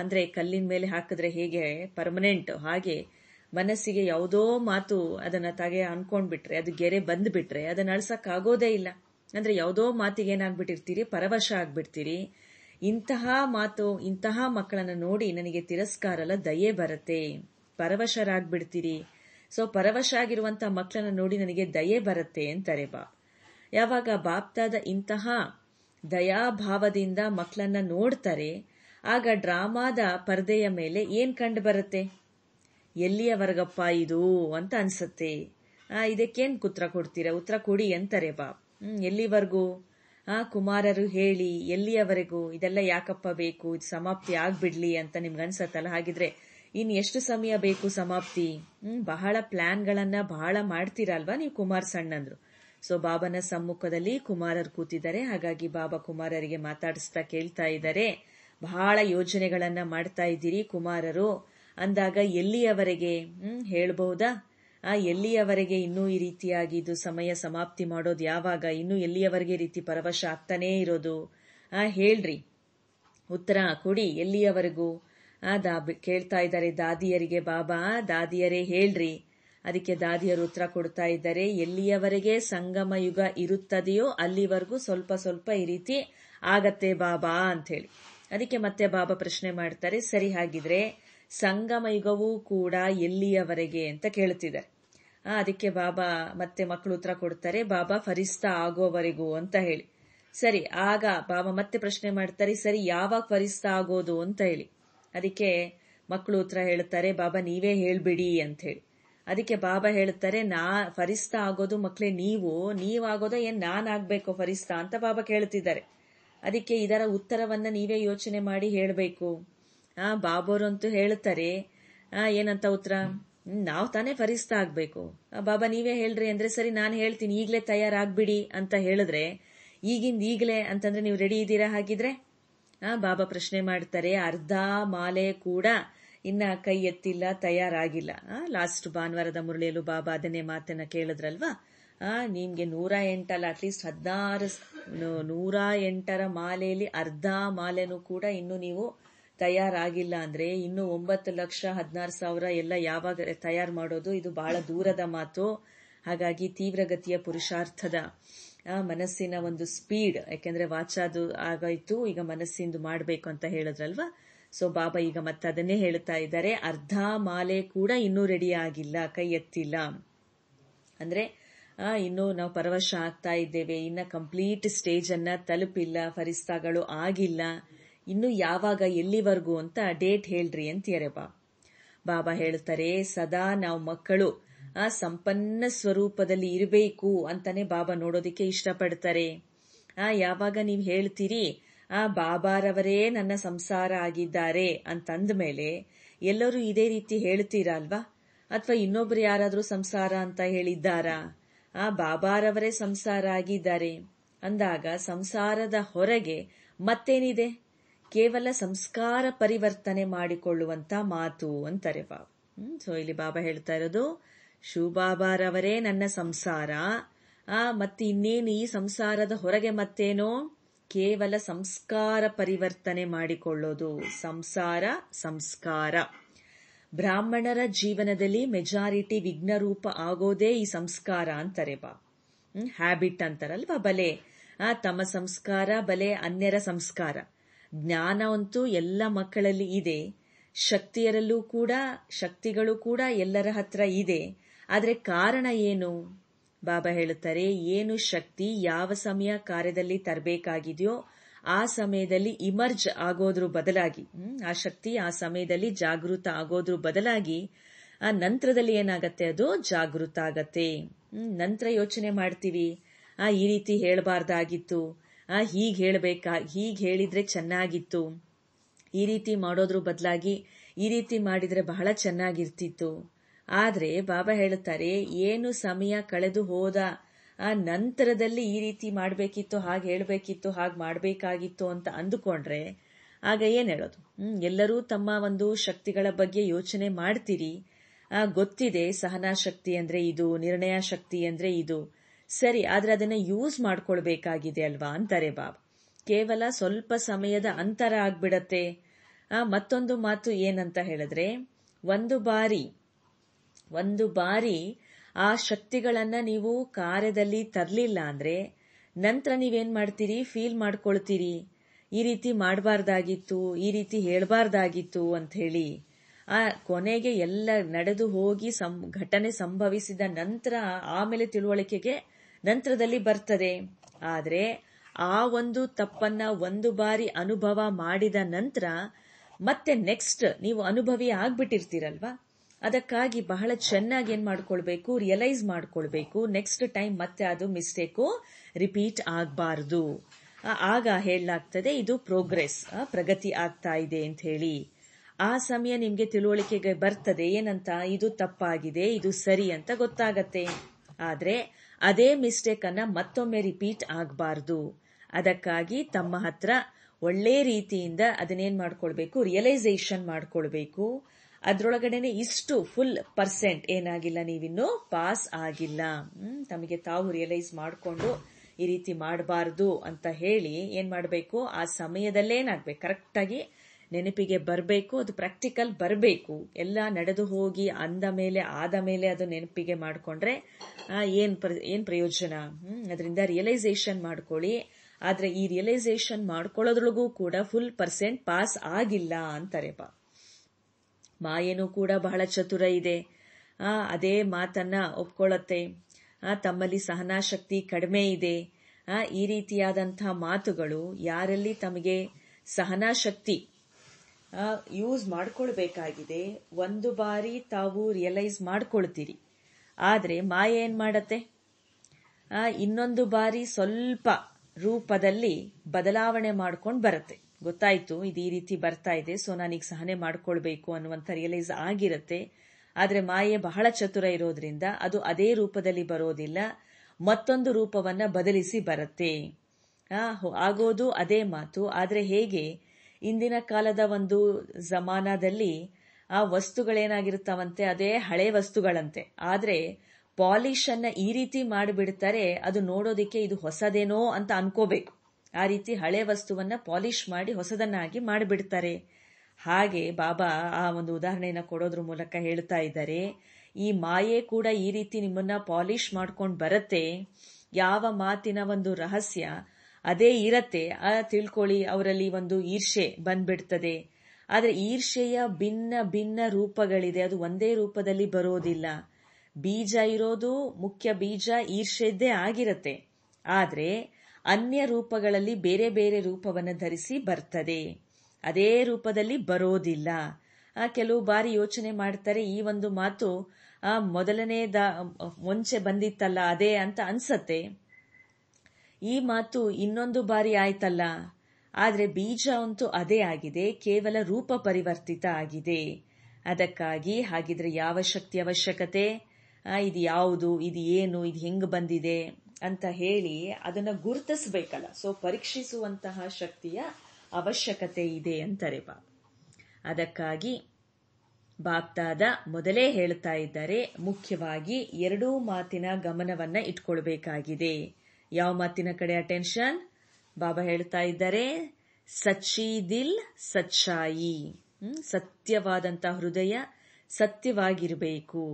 ಅಂದ್ರೆ ಕಲ್ಲಿನ ಮೇಲೆ ಹಾಕಿದ್ರೆ ಹೇಗೆ ಪರ್ಮನೆಂಟ್ ಹಾಗೆ ಮನಸ್ಸಿಗೆ ಯಾವುದೋ ಮಾತು ಅದನ್ನ ತಾಗೆ ಅನ್ಕೊಂಡ್ಬಿಟ್ರೆ ಅದು ಗೆರೆ ಬಂದ್ಬಿಟ್ರೆ ಅದನ್ನ ಅಳ್ಸಕ್ ಆಗೋದೇ ಇಲ್ಲ ಅಂದ್ರೆ ಯಾವುದೋ ಮಾತಿಗೆ ಏನಾಗ್ಬಿಟ್ಟಿರ್ತೀರಿ ಪರವಶ ಆಗ್ಬಿಡ್ತೀರಿ ಇಂತಹ ಮಾತು ಇಂತಹ ಮಕ್ಕಳನ್ನ ನೋಡಿ ನನಗೆ ತಿರಸ್ಕಾರಲ್ಲ ದಯೆ ಬರುತ್ತೆ ಪರವಶರಾಗ್ಬಿಡ್ತೀರಿ ಸೊ ಪರವಶ ಆಗಿರುವಂತಹ ಮಕ್ಕಳನ್ನ ನೋಡಿ ನನಗೆ ದಯೆ ಬರುತ್ತೆ ಅಂತಾರೆ ಬಾ ಯಾವಾಗ ಬಾಪ್ತಾದ ಇಂತಹ ದಯಾಭಾವದಿಂದ ಮಕ್ಕಳನ್ನ ನೋಡ್ತಾರೆ ಆಗ ಡ್ರಾಮಾದ ಪರದೆಯ ಮೇಲೆ ಏನ್ ಕಂಡು ಬರುತ್ತೆ ಎಲ್ಲಿಯವರೆಗಪ್ಪ ಇದು ಅಂತ ಅನಿಸುತ್ತೆ ಇದಕ್ಕೇನ್ ಉತ್ತರ ಕೊಡ್ತೀರಾ ಉತ್ತರ ಕೊಡಿ ಅಂತಾರೆ ಬಾಬ್ ಎಲ್ಲಿವರೆಗೂ ಆ ಕುಮಾರರು ಹೇಳಿ ಎಲ್ಲಿಯವರೆಗೂ ಇದೆಲ್ಲ ಯಾಕಪ್ಪ ಬೇಕು ಇದು ಸಮಾಪ್ತಿ ಆಗ್ಬಿಡ್ಲಿ ಅಂತ ಅನ್ಸತ್ತಲ್ಲ ಹಾಗಿದ್ರೆ ಇನ್ ಎಷ್ಟು ಸಮಯ ಬೇಕು ಸಮಾಪ್ತಿ ಹ್ಮ್ ಬಹಳ ಪ್ಲಾನ್ಗಳನ್ನ ಬಹಳ ಮಾಡ್ತೀರಲ್ವಾ ನೀವು ಕುಮಾರ್ ಸಣ್ಣಂದ್ರು ಸೊ ಬಾಬನ ಸಮ್ಮುಖದಲ್ಲಿ ಕುಮಾರರು ಕೂತಿದ್ದಾರೆ ಹಾಗಾಗಿ ಬಾಬಾ ಕುಮಾರರಿಗೆ ಮಾತಾಡಿಸ್ತಾ ಕೇಳ್ತಾ ಇದ್ದಾರೆ ಬಹಳ ಯೋಜನೆಗಳನ್ನ ಮಾಡ್ತಾ ಇದ್ದೀರಿ ಕುಮಾರರು ಅಂದಾಗ ಎಲ್ಲಿಯವರೆಗೆ ಹ್ಮ್ ಹೇಳ್ಬಹುದಾ ಆ ಎಲ್ಲಿಯವರೆಗೆ ಇನ್ನೂ ಈ ರೀತಿಯಾಗಿ ಇದು ಸಮಯ ಸಮಾಪ್ತಿ ಮಾಡೋದು ಯಾವಾಗ ಇನ್ನೂ ಎಲ್ಲಿಯವರೆಗೆ ರೀತಿ ಪರವಶ ಆಗ್ತಾನೇ ಇರೋದು ಆ ಹೇಳ್ರಿ ಉತ್ತರ ಕೊಡಿ ಎಲ್ಲಿಯವರೆಗೂ ಆ ದಾ ಕೇಳ್ತಾ ಇದ್ದಾರೆ ದಾದಿಯರಿಗೆ ಬಾಬಾ ದಾದಿಯರೇ ಹೇಳ್ರಿ ಅದಕ್ಕೆ ದಾದಿಯರು ಉತ್ತರ ಕೊಡ್ತಾ ಇದ್ದಾರೆ ಎಲ್ಲಿಯವರೆಗೆ ಸಂಗಮ ಯುಗ ಇರುತ್ತದೆಯೋ ಅಲ್ಲಿವರೆಗೂ ಸ್ವಲ್ಪ ಸ್ವಲ್ಪ ಈ ರೀತಿ ಆಗತ್ತೆ ಬಾಬಾ ಅಂತ ಹೇಳಿ ಅದಕ್ಕೆ ಮತ್ತೆ ಬಾಬಾ ಪ್ರಶ್ನೆ ಮಾಡ್ತಾರೆ ಸರಿ ಹಾಗಿದ್ರೆ ಸಂಗಮಯುಗವೂ ಕೂಡ ಎಲ್ಲಿಯವರೆಗೆ ಅಂತ ಕೇಳ್ತಿದ್ದಾರೆ ಅದಕ್ಕೆ ಬಾಬಾ ಮತ್ತೆ ಮಕ್ಕಳು ಉತ್ತರ ಕೊಡ್ತಾರೆ ಬಾಬಾ ಫರಿಸ್ತ ಆಗೋವರೆಗೂ ಅಂತ ಹೇಳಿ ಸರಿ ಆಗ ಬಾಬಾ ಮತ್ತೆ ಪ್ರಶ್ನೆ ಮಾಡ್ತಾರೆ ಸರಿ ಯಾವಾಗ ಫರಿಸ್ತ ಆಗೋದು ಅಂತ ಹೇಳಿ ಅದಕ್ಕೆ ಮಕ್ಕಳು ಉತ್ತರ ಹೇಳ್ತಾರೆ ಬಾಬಾ ನೀವೇ ಹೇಳ್ಬಿಡಿ ಅಂತ ಹೇಳಿ ಅದಕ್ಕೆ ಬಾಬಾ ಹೇಳ್ತಾರೆ ನಾ ಫರಿಸ್ತ ಆಗೋದು ಮಕ್ಕಳೇ ನೀವು ನೀವಾಗೋದ ಏನ್ ನಾನಾಗ್ಬೇಕು ಫರಿಸ್ತಾ ಅಂತ ಬಾಬಾ ಕೇಳ್ತಿದ್ದಾರೆ ಅದಕ್ಕೆ ಇದರ ಉತ್ತರವನ್ನ ನೀವೇ ಯೋಚನೆ ಮಾಡಿ ಹೇಳಬೇಕು ಆ ಅಂತೂ ಹೇಳ್ತಾರೆ ಏನಂತ ಉತ್ತರ ನಾವು ತಾನೇ ಫರಿಸ್ತಾ ಆಗಬೇಕು ಬಾಬಾ ನೀವೇ ಹೇಳ್ರಿ ಅಂದ್ರೆ ಸರಿ ನಾನು ಹೇಳ್ತೀನಿ ಈಗಲೇ ತಯಾರಾಗ್ಬಿಡಿ ಅಂತ ಹೇಳಿದ್ರೆ ಈಗಿಂದ ಈಗಲೇ ಅಂತಂದ್ರೆ ನೀವು ರೆಡಿ ಇದ್ದೀರಾ ಹಾಗಿದ್ರೆ ಆ ಬಾಬಾ ಪ್ರಶ್ನೆ ಮಾಡ್ತಾರೆ ಅರ್ಧ ಮಾಲೆ ಕೂಡ ಇನ್ನ ಕೈ ಎತ್ತಿಲ್ಲ ತಯಾರಾಗಿಲ್ಲ ಲಾಸ್ಟ್ ಭಾನುವಾರದ ಮುರಳಿಯಲ್ಲೂ ಬಾಬಾ ಅದನ್ನೇ ಮಾತನ್ನ ಕೇಳಿದ್ರಲ್ವಾ ಆ ನಿಮ್ಗೆ ನೂರ ಎಂಟಲ್ಲ ಅಟ್ಲೀಸ್ಟ್ ಹದಿನಾರು ನೂರ ಎಂಟರ ಮಾಲೆಯಲ್ಲಿ ಅರ್ಧ ಮಾಲೆನೂ ಕೂಡ ಇನ್ನು ನೀವು ತಯಾರಾಗಿಲ್ಲ ಅಂದ್ರೆ ಇನ್ನು ಒಂಬತ್ತು ಲಕ್ಷ ಹದಿನಾರು ಸಾವಿರ ಎಲ್ಲ ಯಾವಾಗ ತಯಾರು ಮಾಡೋದು ಇದು ಬಹಳ ದೂರದ ಮಾತು ಹಾಗಾಗಿ ತೀವ್ರಗತಿಯ ಪುರುಷಾರ್ಥದ ಮನಸ್ಸಿನ ಒಂದು ಸ್ಪೀಡ್ ಯಾಕೆಂದ್ರೆ ವಾಚಾದು ಆಗೋಯ್ತು ಈಗ ಮನಸ್ಸಿಂದು ಮಾಡಬೇಕು ಅಂತ ಹೇಳಿದ್ರಲ್ವಾ ಸೊ ಬಾಬಾ ಈಗ ಮತ್ತೆ ಅದನ್ನೇ ಹೇಳ್ತಾ ಇದ್ದಾರೆ ಅರ್ಧ ಮಾಲೆ ಕೂಡ ಇನ್ನೂ ರೆಡಿ ಆಗಿಲ್ಲ ಕೈ ಎತ್ತಿಲ್ಲ ಅಂದ್ರೆ ಇನ್ನು ನಾವು ಪರವಶ ಆಗ್ತಾ ಇದ್ದೇವೆ ಇನ್ನ ಕಂಪ್ಲೀಟ್ ಸ್ಟೇಜ್ ಅನ್ನ ತಲುಪಿಲ್ಲ ಫರಿಸ್ತಾಗಳು ಆಗಿಲ್ಲ ಇನ್ನು ಯಾವಾಗ ಎಲ್ಲಿವರೆಗೂ ಅಂತ ಡೇಟ್ ಹೇಳ್ರಿ ಅಂತೀಯರೆ ಬಾ ಬಾಬಾ ಹೇಳ್ತಾರೆ ಸದಾ ನಾವು ಮಕ್ಕಳು ಆ ಸಂಪನ್ನ ಸ್ವರೂಪದಲ್ಲಿ ಇರಬೇಕು ಅಂತಾನೆ ಬಾಬಾ ನೋಡೋದಿಕ್ಕೆ ಇಷ್ಟಪಡ್ತಾರೆ ಆ ಯಾವಾಗ ನೀವು ಹೇಳ್ತೀರಿ ಆ ಬಾಬಾರವರೇ ನನ್ನ ಸಂಸಾರ ಆಗಿದ್ದಾರೆ ಅಂತಂದ ಮೇಲೆ ಎಲ್ಲರೂ ಇದೇ ರೀತಿ ಹೇಳ್ತೀರಾ ಅಲ್ವಾ ಅಥವಾ ಇನ್ನೊಬ್ರು ಯಾರಾದರೂ ಸಂಸಾರ ಅಂತ ಹೇಳಿದ್ದಾರಾ ಆ ಬಾಬಾರವರೇ ಸಂಸಾರ ಆಗಿದ್ದಾರೆ ಅಂದಾಗ ಸಂಸಾರದ ಹೊರಗೆ ಮತ್ತೇನಿದೆ ಕೇವಲ ಸಂಸ್ಕಾರ ಪರಿವರ್ತನೆ ಮಾಡಿಕೊಳ್ಳುವಂತ ಮಾತು ಅಂತಾರೆ ಬಾಬಾ ಸೊ ಇಲ್ಲಿ ಬಾಬಾ ಹೇಳ್ತಾ ಇರೋದು ಶಿವಬಾಬಾರವರೇ ನನ್ನ ಸಂಸಾರ ಆ ಮತ್ತೆ ಇನ್ನೇನು ಈ ಸಂಸಾರದ ಹೊರಗೆ ಮತ್ತೇನೋ ಕೇವಲ ಸಂಸ್ಕಾರ ಪರಿವರ್ತನೆ ಮಾಡಿಕೊಳ್ಳೋದು ಸಂಸಾರ ಸಂಸ್ಕಾರ ಬ್ರಾಹ್ಮಣರ ಜೀವನದಲ್ಲಿ ಮೆಜಾರಿಟಿ ವಿಘ್ನ ರೂಪ ಆಗೋದೇ ಈ ಸಂಸ್ಕಾರ ಅಂತಾರೆ ಬಾ ಹ್ಯಾಬಿಟ್ ಅಂತಾರಲ್ವಾ ಬಲೆ ಆ ತಮ್ಮ ಸಂಸ್ಕಾರ ಬಲೆ ಅನ್ಯರ ಸಂಸ್ಕಾರ ಜ್ಞಾನವಂತೂ ಎಲ್ಲ ಮಕ್ಕಳಲ್ಲಿ ಇದೆ ಶಕ್ತಿಯರಲ್ಲೂ ಕೂಡ ಶಕ್ತಿಗಳು ಕೂಡ ಎಲ್ಲರ ಹತ್ರ ಇದೆ ಆದರೆ ಕಾರಣ ಏನು ಬಾಬಾ ಹೇಳುತ್ತಾರೆ ಏನು ಶಕ್ತಿ ಯಾವ ಸಮಯ ಕಾರ್ಯದಲ್ಲಿ ತರಬೇಕಾಗಿದೆಯೋ ಆ ಸಮಯದಲ್ಲಿ ಇಮರ್ಜ್ ಆಗೋದ್ರ ಬದಲಾಗಿ ಆ ಶಕ್ತಿ ಆ ಸಮಯದಲ್ಲಿ ಜಾಗೃತ ಆಗೋದ್ರ ಬದಲಾಗಿ ಆ ನಂತರದಲ್ಲಿ ಏನಾಗತ್ತೆ ಅದು ಜಾಗೃತ ಆಗತ್ತೆ ನಂತರ ಯೋಚನೆ ಮಾಡ್ತೀವಿ ಆ ಈ ರೀತಿ ಹೇಳಬಾರ್ದಾಗಿತ್ತು ಆ ಹೀಗೆ ಹೇಳಬೇಕಾ ಹೀಗೆ ಹೇಳಿದರೆ ಚೆನ್ನಾಗಿತ್ತು ಈ ರೀತಿ ಮಾಡೋದ್ರ ಬದಲಾಗಿ ಈ ರೀತಿ ಮಾಡಿದರೆ ಬಹಳ ಚೆನ್ನಾಗಿರ್ತಿತ್ತು ಆದರೆ ಬಾಬಾ ಹೇಳುತ್ತಾರೆ ಏನು ಸಮಯ ಕಳೆದು ಹೋದ ಆ ನಂತರದಲ್ಲಿ ಈ ರೀತಿ ಮಾಡಬೇಕಿತ್ತು ಹಾಗೆ ಹೇಳಬೇಕಿತ್ತು ಹಾಗೆ ಮಾಡಬೇಕಾಗಿತ್ತು ಅಂತ ಅಂದುಕೊಂಡ್ರೆ ಆಗ ಏನು ಹೇಳೋದು ಎಲ್ಲರೂ ತಮ್ಮ ಒಂದು ಶಕ್ತಿಗಳ ಬಗ್ಗೆ ಯೋಚನೆ ಮಾಡ್ತೀರಿ ಗೊತ್ತಿದೆ ಸಹನಾ ಶಕ್ತಿ ಅಂದರೆ ಇದು ನಿರ್ಣಯ ಶಕ್ತಿ ಅಂದರೆ ಇದು ಸರಿ ಆದರೆ ಅದನ್ನು ಯೂಸ್ ಮಾಡ್ಕೊಳ್ಬೇಕಾಗಿದೆ ಅಲ್ವಾ ಅಂತಾರೆ ಬಾಬ್ ಕೇವಲ ಸ್ವಲ್ಪ ಸಮಯದ ಅಂತರ ಆಗ್ಬಿಡತ್ತೆ ಮತ್ತೊಂದು ಮಾತು ಏನಂತ ಹೇಳಿದ್ರೆ ಒಂದು ಬಾರಿ ಒಂದು ಬಾರಿ ಆ ಶಕ್ತಿಗಳನ್ನ ನೀವು ಕಾರ್ಯದಲ್ಲಿ ತರಲಿಲ್ಲ ಅಂದ್ರೆ ನಂತರ ನೀವೇನ್ ಮಾಡ್ತೀರಿ ಫೀಲ್ ಮಾಡ್ಕೊಳ್ತೀರಿ ಈ ರೀತಿ ಮಾಡಬಾರ್ದಾಗಿತ್ತು ಈ ರೀತಿ ಹೇಳಬಾರ್ದಾಗಿತ್ತು ಅಂತ ಹೇಳಿ ಆ ಕೊನೆಗೆ ಎಲ್ಲ ನಡೆದು ಹೋಗಿ ಸಂ ಘಟನೆ ಸಂಭವಿಸಿದ ನಂತರ ಆಮೇಲೆ ತಿಳುವಳಿಕೆಗೆ ನಂತರದಲ್ಲಿ ಬರ್ತದೆ ಆದರೆ ಆ ಒಂದು ತಪ್ಪನ್ನ ಒಂದು ಬಾರಿ ಅನುಭವ ಮಾಡಿದ ನಂತರ ಮತ್ತೆ ನೆಕ್ಸ್ಟ್ ನೀವು ಅನುಭವಿ ಆಗ್ಬಿಟ್ಟಿರ್ತೀರಲ್ವಾ ಅದಕ್ಕಾಗಿ ಬಹಳ ಚೆನ್ನಾಗಿ ಏನ್ ಮಾಡ್ಕೊಳ್ಬೇಕು ರಿಯಲೈಸ್ ಮಾಡ್ಕೊಳ್ಬೇಕು ನೆಕ್ಸ್ಟ್ ಟೈಮ್ ಮತ್ತೆ ಅದು ಮಿಸ್ಟೇಕು ರಿಪೀಟ್ ಆಗಬಾರದು ಆಗ ಹೇಳಲಾಗ್ತದೆ ಇದು ಪ್ರೋಗ್ರೆಸ್ ಪ್ರಗತಿ ಆಗ್ತಾ ಇದೆ ಅಂತ ಹೇಳಿ ಆ ಸಮಯ ನಿಮ್ಗೆ ತಿಳುವಳಿಕೆಗೆ ಬರ್ತದೆ ಏನಂತ ಇದು ತಪ್ಪಾಗಿದೆ ಇದು ಸರಿ ಅಂತ ಗೊತ್ತಾಗತ್ತೆ ಆದ್ರೆ ಅದೇ ಮಿಸ್ಟೇಕ್ ಅನ್ನ ಮತ್ತೊಮ್ಮೆ ರಿಪೀಟ್ ಆಗಬಾರ್ದು ಅದಕ್ಕಾಗಿ ತಮ್ಮ ಹತ್ರ ಒಳ್ಳೆ ರೀತಿಯಿಂದ ಅದನ್ನೇನ್ ಮಾಡ್ಕೊಳ್ಬೇಕು ರಿಯಲೈಸೇಷನ್ ಮಾಡ್ಕೊಳ್ಬೇಕು ಅದರೊಳಗಡೆನೆ ಇಷ್ಟು ಫುಲ್ ಪರ್ಸೆಂಟ್ ಏನಾಗಿಲ್ಲ ನೀವಿನ್ನು ಪಾಸ್ ಆಗಿಲ್ಲ ತಮಗೆ ತಾವು ರಿಯಲೈಸ್ ಮಾಡಿಕೊಂಡು ಈ ರೀತಿ ಮಾಡಬಾರ್ದು ಅಂತ ಹೇಳಿ ಏನ್ ಮಾಡಬೇಕು ಆ ಸಮಯದಲ್ಲೇನಾಗಬೇಕು ಕರೆಕ್ಟ್ ಕರೆಕ್ಟಾಗಿ ನೆನಪಿಗೆ ಬರಬೇಕು ಅದು ಪ್ರಾಕ್ಟಿಕಲ್ ಬರಬೇಕು ಎಲ್ಲ ನಡೆದು ಹೋಗಿ ಅಂದ ಮೇಲೆ ಆದ ಮೇಲೆ ಅದು ನೆನಪಿಗೆ ಮಾಡಿಕೊಂಡ್ರೆ ಏನು ಏನ್ ಏನು ಪ್ರಯೋಜನ ಅದರಿಂದ ರಿಯಲೈಸೇಷನ್ ಮಾಡ್ಕೊಳ್ಳಿ ಆದ್ರೆ ಈ ರಿಯಲೈಸೇಷನ್ ಮಾಡ್ಕೊಳ್ಳೋದ್ರೊಳಗೂ ಕೂಡ ಫುಲ್ ಪರ್ಸೆಂಟ್ ಪಾಸ್ ಆಗಿಲ್ಲ ಅಂತಾರೆಪ್ಪ ಮಾಯೇನೂ ಕೂಡ ಬಹಳ ಚತುರ ಇದೆ ಅದೇ ಮಾತನ್ನ ಒಪ್ಕೊಳ್ಳತ್ತೆ ತಮ್ಮಲ್ಲಿ ಸಹನಾಶಕ್ತಿ ಕಡಿಮೆ ಇದೆ ಈ ರೀತಿಯಾದಂತಹ ಮಾತುಗಳು ಯಾರಲ್ಲಿ ತಮಗೆ ಸಹನಾಶಕ್ತಿ ಯೂಸ್ ಮಾಡ್ಕೊಳ್ಬೇಕಾಗಿದೆ ಒಂದು ಬಾರಿ ತಾವು ರಿಯಲೈಸ್ ಮಾಡ್ಕೊಳ್ತೀರಿ ಆದರೆ ಮಾಯ ಏನು ಮಾಡತ್ತೆ ಇನ್ನೊಂದು ಬಾರಿ ಸ್ವಲ್ಪ ರೂಪದಲ್ಲಿ ಬದಲಾವಣೆ ಮಾಡ್ಕೊಂಡು ಬರುತ್ತೆ ಗೊತ್ತಾಯ್ತು ಇದು ಈ ರೀತಿ ಬರ್ತಾ ಇದೆ ಸೊ ನಾನೀಗ ಸಹನೆ ಮಾಡ್ಕೊಳ್ಬೇಕು ಅನ್ನುವಂಥ ರಿಯಲೈಸ್ ಆಗಿರುತ್ತೆ ಆದರೆ ಮಾಯೆ ಬಹಳ ಚತುರ ಇರೋದ್ರಿಂದ ಅದು ಅದೇ ರೂಪದಲ್ಲಿ ಬರೋದಿಲ್ಲ ಮತ್ತೊಂದು ರೂಪವನ್ನ ಬದಲಿಸಿ ಬರುತ್ತೆ ಆಗೋದು ಅದೇ ಮಾತು ಆದರೆ ಹೇಗೆ ಇಂದಿನ ಕಾಲದ ಒಂದು ಜಮಾನದಲ್ಲಿ ಆ ವಸ್ತುಗಳೇನಾಗಿರುತ್ತವಂತೆ ಅದೇ ಹಳೆ ವಸ್ತುಗಳಂತೆ ಆದರೆ ಅನ್ನ ಈ ರೀತಿ ಮಾಡಿಬಿಡ್ತಾರೆ ಅದು ನೋಡೋದಕ್ಕೆ ಇದು ಹೊಸದೇನೋ ಅಂತ ಅನ್ಕೋಬೇಕು ಆ ರೀತಿ ಹಳೆ ವಸ್ತುವನ್ನ ಪಾಲಿಶ್ ಮಾಡಿ ಹೊಸದನ್ನಾಗಿ ಮಾಡಿಬಿಡ್ತಾರೆ ಹಾಗೆ ಬಾಬಾ ಆ ಒಂದು ಉದಾಹರಣೆಯನ್ನು ಕೊಡೋದ್ರ ಮೂಲಕ ಹೇಳ್ತಾ ಇದ್ದಾರೆ ಈ ಮಾಯೆ ಕೂಡ ಈ ರೀತಿ ನಿಮ್ಮನ್ನ ಪಾಲಿಶ್ ಮಾಡ್ಕೊಂಡು ಬರುತ್ತೆ ಯಾವ ಮಾತಿನ ಒಂದು ರಹಸ್ಯ ಅದೇ ಇರತ್ತೆ ಆ ತಿಳ್ಕೊಳ್ಳಿ ಅವರಲ್ಲಿ ಒಂದು ಈರ್ಷೆ ಬಂದ್ಬಿಡ್ತದೆ ಆದರೆ ಈರ್ಷೆಯ ಭಿನ್ನ ಭಿನ್ನ ರೂಪಗಳಿದೆ ಅದು ಒಂದೇ ರೂಪದಲ್ಲಿ ಬರೋದಿಲ್ಲ ಬೀಜ ಇರೋದು ಮುಖ್ಯ ಬೀಜ ಈರ್ಷೆದ್ದೇ ಆಗಿರತ್ತೆ ಆದರೆ ಅನ್ಯ ರೂಪಗಳಲ್ಲಿ ಬೇರೆ ಬೇರೆ ರೂಪವನ್ನು ಧರಿಸಿ ಬರ್ತದೆ ಅದೇ ರೂಪದಲ್ಲಿ ಬರೋದಿಲ್ಲ ಕೆಲವು ಬಾರಿ ಯೋಚನೆ ಮಾಡ್ತಾರೆ ಈ ಒಂದು ಮಾತು ಆ ಮೊದಲನೇ ಮುಂಚೆ ಬಂದಿತ್ತಲ್ಲ ಅದೇ ಅಂತ ಅನ್ಸತ್ತೆ ಈ ಮಾತು ಇನ್ನೊಂದು ಬಾರಿ ಆಯ್ತಲ್ಲ ಆದರೆ ಬೀಜ ಅಂತೂ ಅದೇ ಆಗಿದೆ ಕೇವಲ ರೂಪ ಪರಿವರ್ತಿತ ಆಗಿದೆ ಅದಕ್ಕಾಗಿ ಹಾಗಿದ್ರೆ ಯಾವ ಶಕ್ತಿ ಅವಶ್ಯಕತೆ ಇದು ಯಾವುದು ಇದು ಏನು ಇದು ಹೆಂಗ್ ಬಂದಿದೆ ಅಂತ ಹೇಳಿ ಅದನ್ನ ಗುರುತಿಸಬೇಕಲ್ಲ ಸೊ ಪರೀಕ್ಷಿಸುವಂತಹ ಶಕ್ತಿಯ ಅವಶ್ಯಕತೆ ಇದೆ ಅಂತಾರೆ ಬಾ ಅದಕ್ಕಾಗಿ ಬಾಪ್ತಾದ ಮೊದಲೇ ಹೇಳ್ತಾ ಇದ್ದಾರೆ ಮುಖ್ಯವಾಗಿ ಎರಡೂ ಮಾತಿನ ಗಮನವನ್ನ ಇಟ್ಕೊಳ್ಬೇಕಾಗಿದೆ ಯಾವ ಮಾತಿನ ಕಡೆ ಅಟೆನ್ಷನ್ ಬಾಬಾ ಹೇಳ್ತಾ ಇದ್ದಾರೆ ಸಚಿ ದಿಲ್ ಸಚ್ಚಾಯಿ ಸತ್ಯವಾದಂತ ಹೃದಯ ಸತ್ಯವಾಗಿರಬೇಕು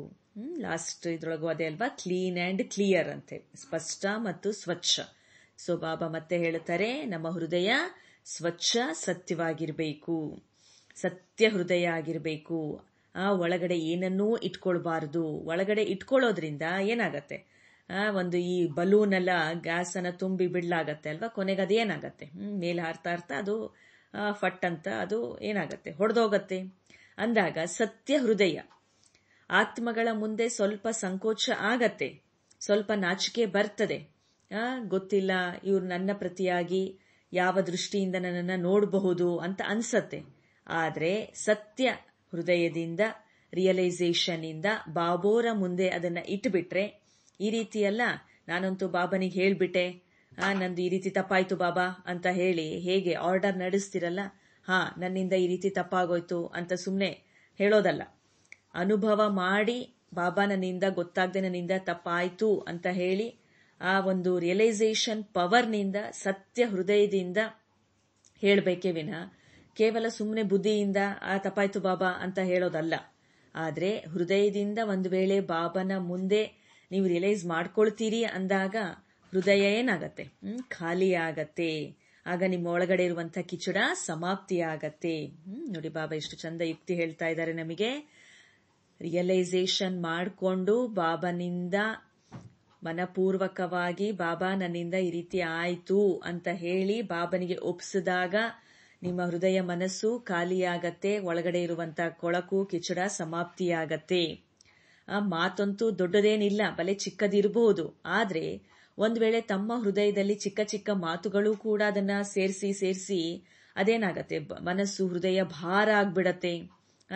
ಲಾಸ್ಟ್ ಇದ್ರೊಳಗೂ ಅದೇ ಅಲ್ವಾ ಕ್ಲೀನ್ ಅಂಡ್ ಕ್ಲಿಯರ್ ಅಂತೆ ಸ್ಪಷ್ಟ ಮತ್ತು ಸ್ವಚ್ಛ ಸೊ ಬಾಬಾ ಮತ್ತೆ ಹೇಳ್ತಾರೆ ನಮ್ಮ ಹೃದಯ ಸ್ವಚ್ಛ ಸತ್ಯವಾಗಿರಬೇಕು ಸತ್ಯ ಹೃದಯ ಆಗಿರಬೇಕು ಆ ಒಳಗಡೆ ಏನನ್ನೂ ಇಟ್ಕೊಳ್ಬಾರ್ದು ಒಳಗಡೆ ಇಟ್ಕೊಳ್ಳೋದ್ರಿಂದ ಏನಾಗತ್ತೆ ಒಂದು ಈ ಬಲೂನ್ ಎಲ್ಲ ಗ್ಯಾಸ್ ಅನ್ನ ತುಂಬಿ ಬಿಡ್ಲಾಗತ್ತೆ ಅಲ್ವಾ ಕೊನೆಗೆ ಅದೇನಾಗತ್ತೆ ಮೇಲೆ ಹಾರ್ತಾ ಹಾರ್ತಾ ಅದು ಫಟ್ ಅಂತ ಅದು ಏನಾಗತ್ತೆ ಹೊಡೆದೋಗತ್ತೆ ಅಂದಾಗ ಸತ್ಯ ಹೃದಯ ಆತ್ಮಗಳ ಮುಂದೆ ಸ್ವಲ್ಪ ಸಂಕೋಚ ಆಗತ್ತೆ ಸ್ವಲ್ಪ ನಾಚಿಕೆ ಬರ್ತದೆ ಗೊತ್ತಿಲ್ಲ ಇವ್ರು ನನ್ನ ಪ್ರತಿಯಾಗಿ ಯಾವ ದೃಷ್ಟಿಯಿಂದ ನನ್ನನ್ನು ನೋಡಬಹುದು ಅಂತ ಅನ್ಸತ್ತೆ ಆದರೆ ಸತ್ಯ ಹೃದಯದಿಂದ ರಿಯಲೈಸೇಷನ್ ಇಂದ ಬಾಬೋರ ಮುಂದೆ ಅದನ್ನ ಇಟ್ಬಿಟ್ರೆ ಈ ರೀತಿಯಲ್ಲ ನಾನಂತೂ ಬಾಬನಿಗೆ ಹೇಳ್ಬಿಟ್ಟೆ ಆ ನಂದು ಈ ರೀತಿ ತಪ್ಪಾಯ್ತು ಬಾಬಾ ಅಂತ ಹೇಳಿ ಹೇಗೆ ಆರ್ಡರ್ ನಡೆಸ್ತಿರಲ್ಲ ಹಾ ನನ್ನಿಂದ ಈ ರೀತಿ ತಪ್ಪಾಗೋಯ್ತು ಅಂತ ಸುಮ್ಮನೆ ಹೇಳೋದಲ್ಲ ಅನುಭವ ಮಾಡಿ ಬಾಬಾ ನನ್ನಿಂದ ಗೊತ್ತಾಗದೆ ನನ್ನಿಂದ ತಪ್ಪಾಯ್ತು ಅಂತ ಹೇಳಿ ಆ ಒಂದು ರಿಯಲೈಸೇಷನ್ ಪವರ್ನಿಂದ ಸತ್ಯ ಹೃದಯದಿಂದ ಹೇಳಬೇಕೇ ವಿನ ಕೇವಲ ಸುಮ್ಮನೆ ಬುದ್ಧಿಯಿಂದ ಆ ತಪ್ಪಾಯ್ತು ಬಾಬಾ ಅಂತ ಹೇಳೋದಲ್ಲ ಆದ್ರೆ ಹೃದಯದಿಂದ ಒಂದು ವೇಳೆ ಬಾಬನ ಮುಂದೆ ನೀವು ರಿಯಲೈಸ್ ಮಾಡ್ಕೊಳ್ತೀರಿ ಅಂದಾಗ ಹೃದಯ ಏನಾಗತ್ತೆ ಹ್ಮ್ ಖಾಲಿ ಆಗತ್ತೆ ಆಗ ನಿಮ್ಮ ಒಳಗಡೆ ಇರುವಂತಹ ಕಿಚಡ ಸಮಾಪ್ತಿ ಆಗತ್ತೆ ನೋಡಿ ಬಾಬಾ ಎಷ್ಟು ಚಂದ ಯುಕ್ತಿ ಹೇಳ್ತಾ ಇದ್ದಾರೆ ನಮಗೆ ರಿಯಲೈಸೇಷನ್ ಮಾಡಿಕೊಂಡು ಬಾಬನಿಂದ ಮನಪೂರ್ವಕವಾಗಿ ಬಾಬಾ ನನ್ನಿಂದ ಈ ರೀತಿ ಆಯ್ತು ಅಂತ ಹೇಳಿ ಬಾಬನಿಗೆ ಒಪ್ಪಿಸಿದಾಗ ನಿಮ್ಮ ಹೃದಯ ಮನಸ್ಸು ಖಾಲಿಯಾಗತ್ತೆ ಒಳಗಡೆ ಇರುವಂತಹ ಕೊಳಕು ಕಿಚಡ ಸಮಾಪ್ತಿಯಾಗತ್ತೆ ಆ ಮಾತಂತೂ ದೊಡ್ಡದೇನಿಲ್ಲ ಬಲೆ ಚಿಕ್ಕದಿರಬಹುದು ಆದರೆ ಒಂದ್ ವೇಳೆ ತಮ್ಮ ಹೃದಯದಲ್ಲಿ ಚಿಕ್ಕ ಚಿಕ್ಕ ಮಾತುಗಳು ಕೂಡ ಅದನ್ನ ಸೇರಿಸಿ ಸೇರಿಸಿ ಅದೇನಾಗತ್ತೆ ಮನಸ್ಸು ಹೃದಯ ಭಾರ ಆಗ್ಬಿಡತ್ತೆ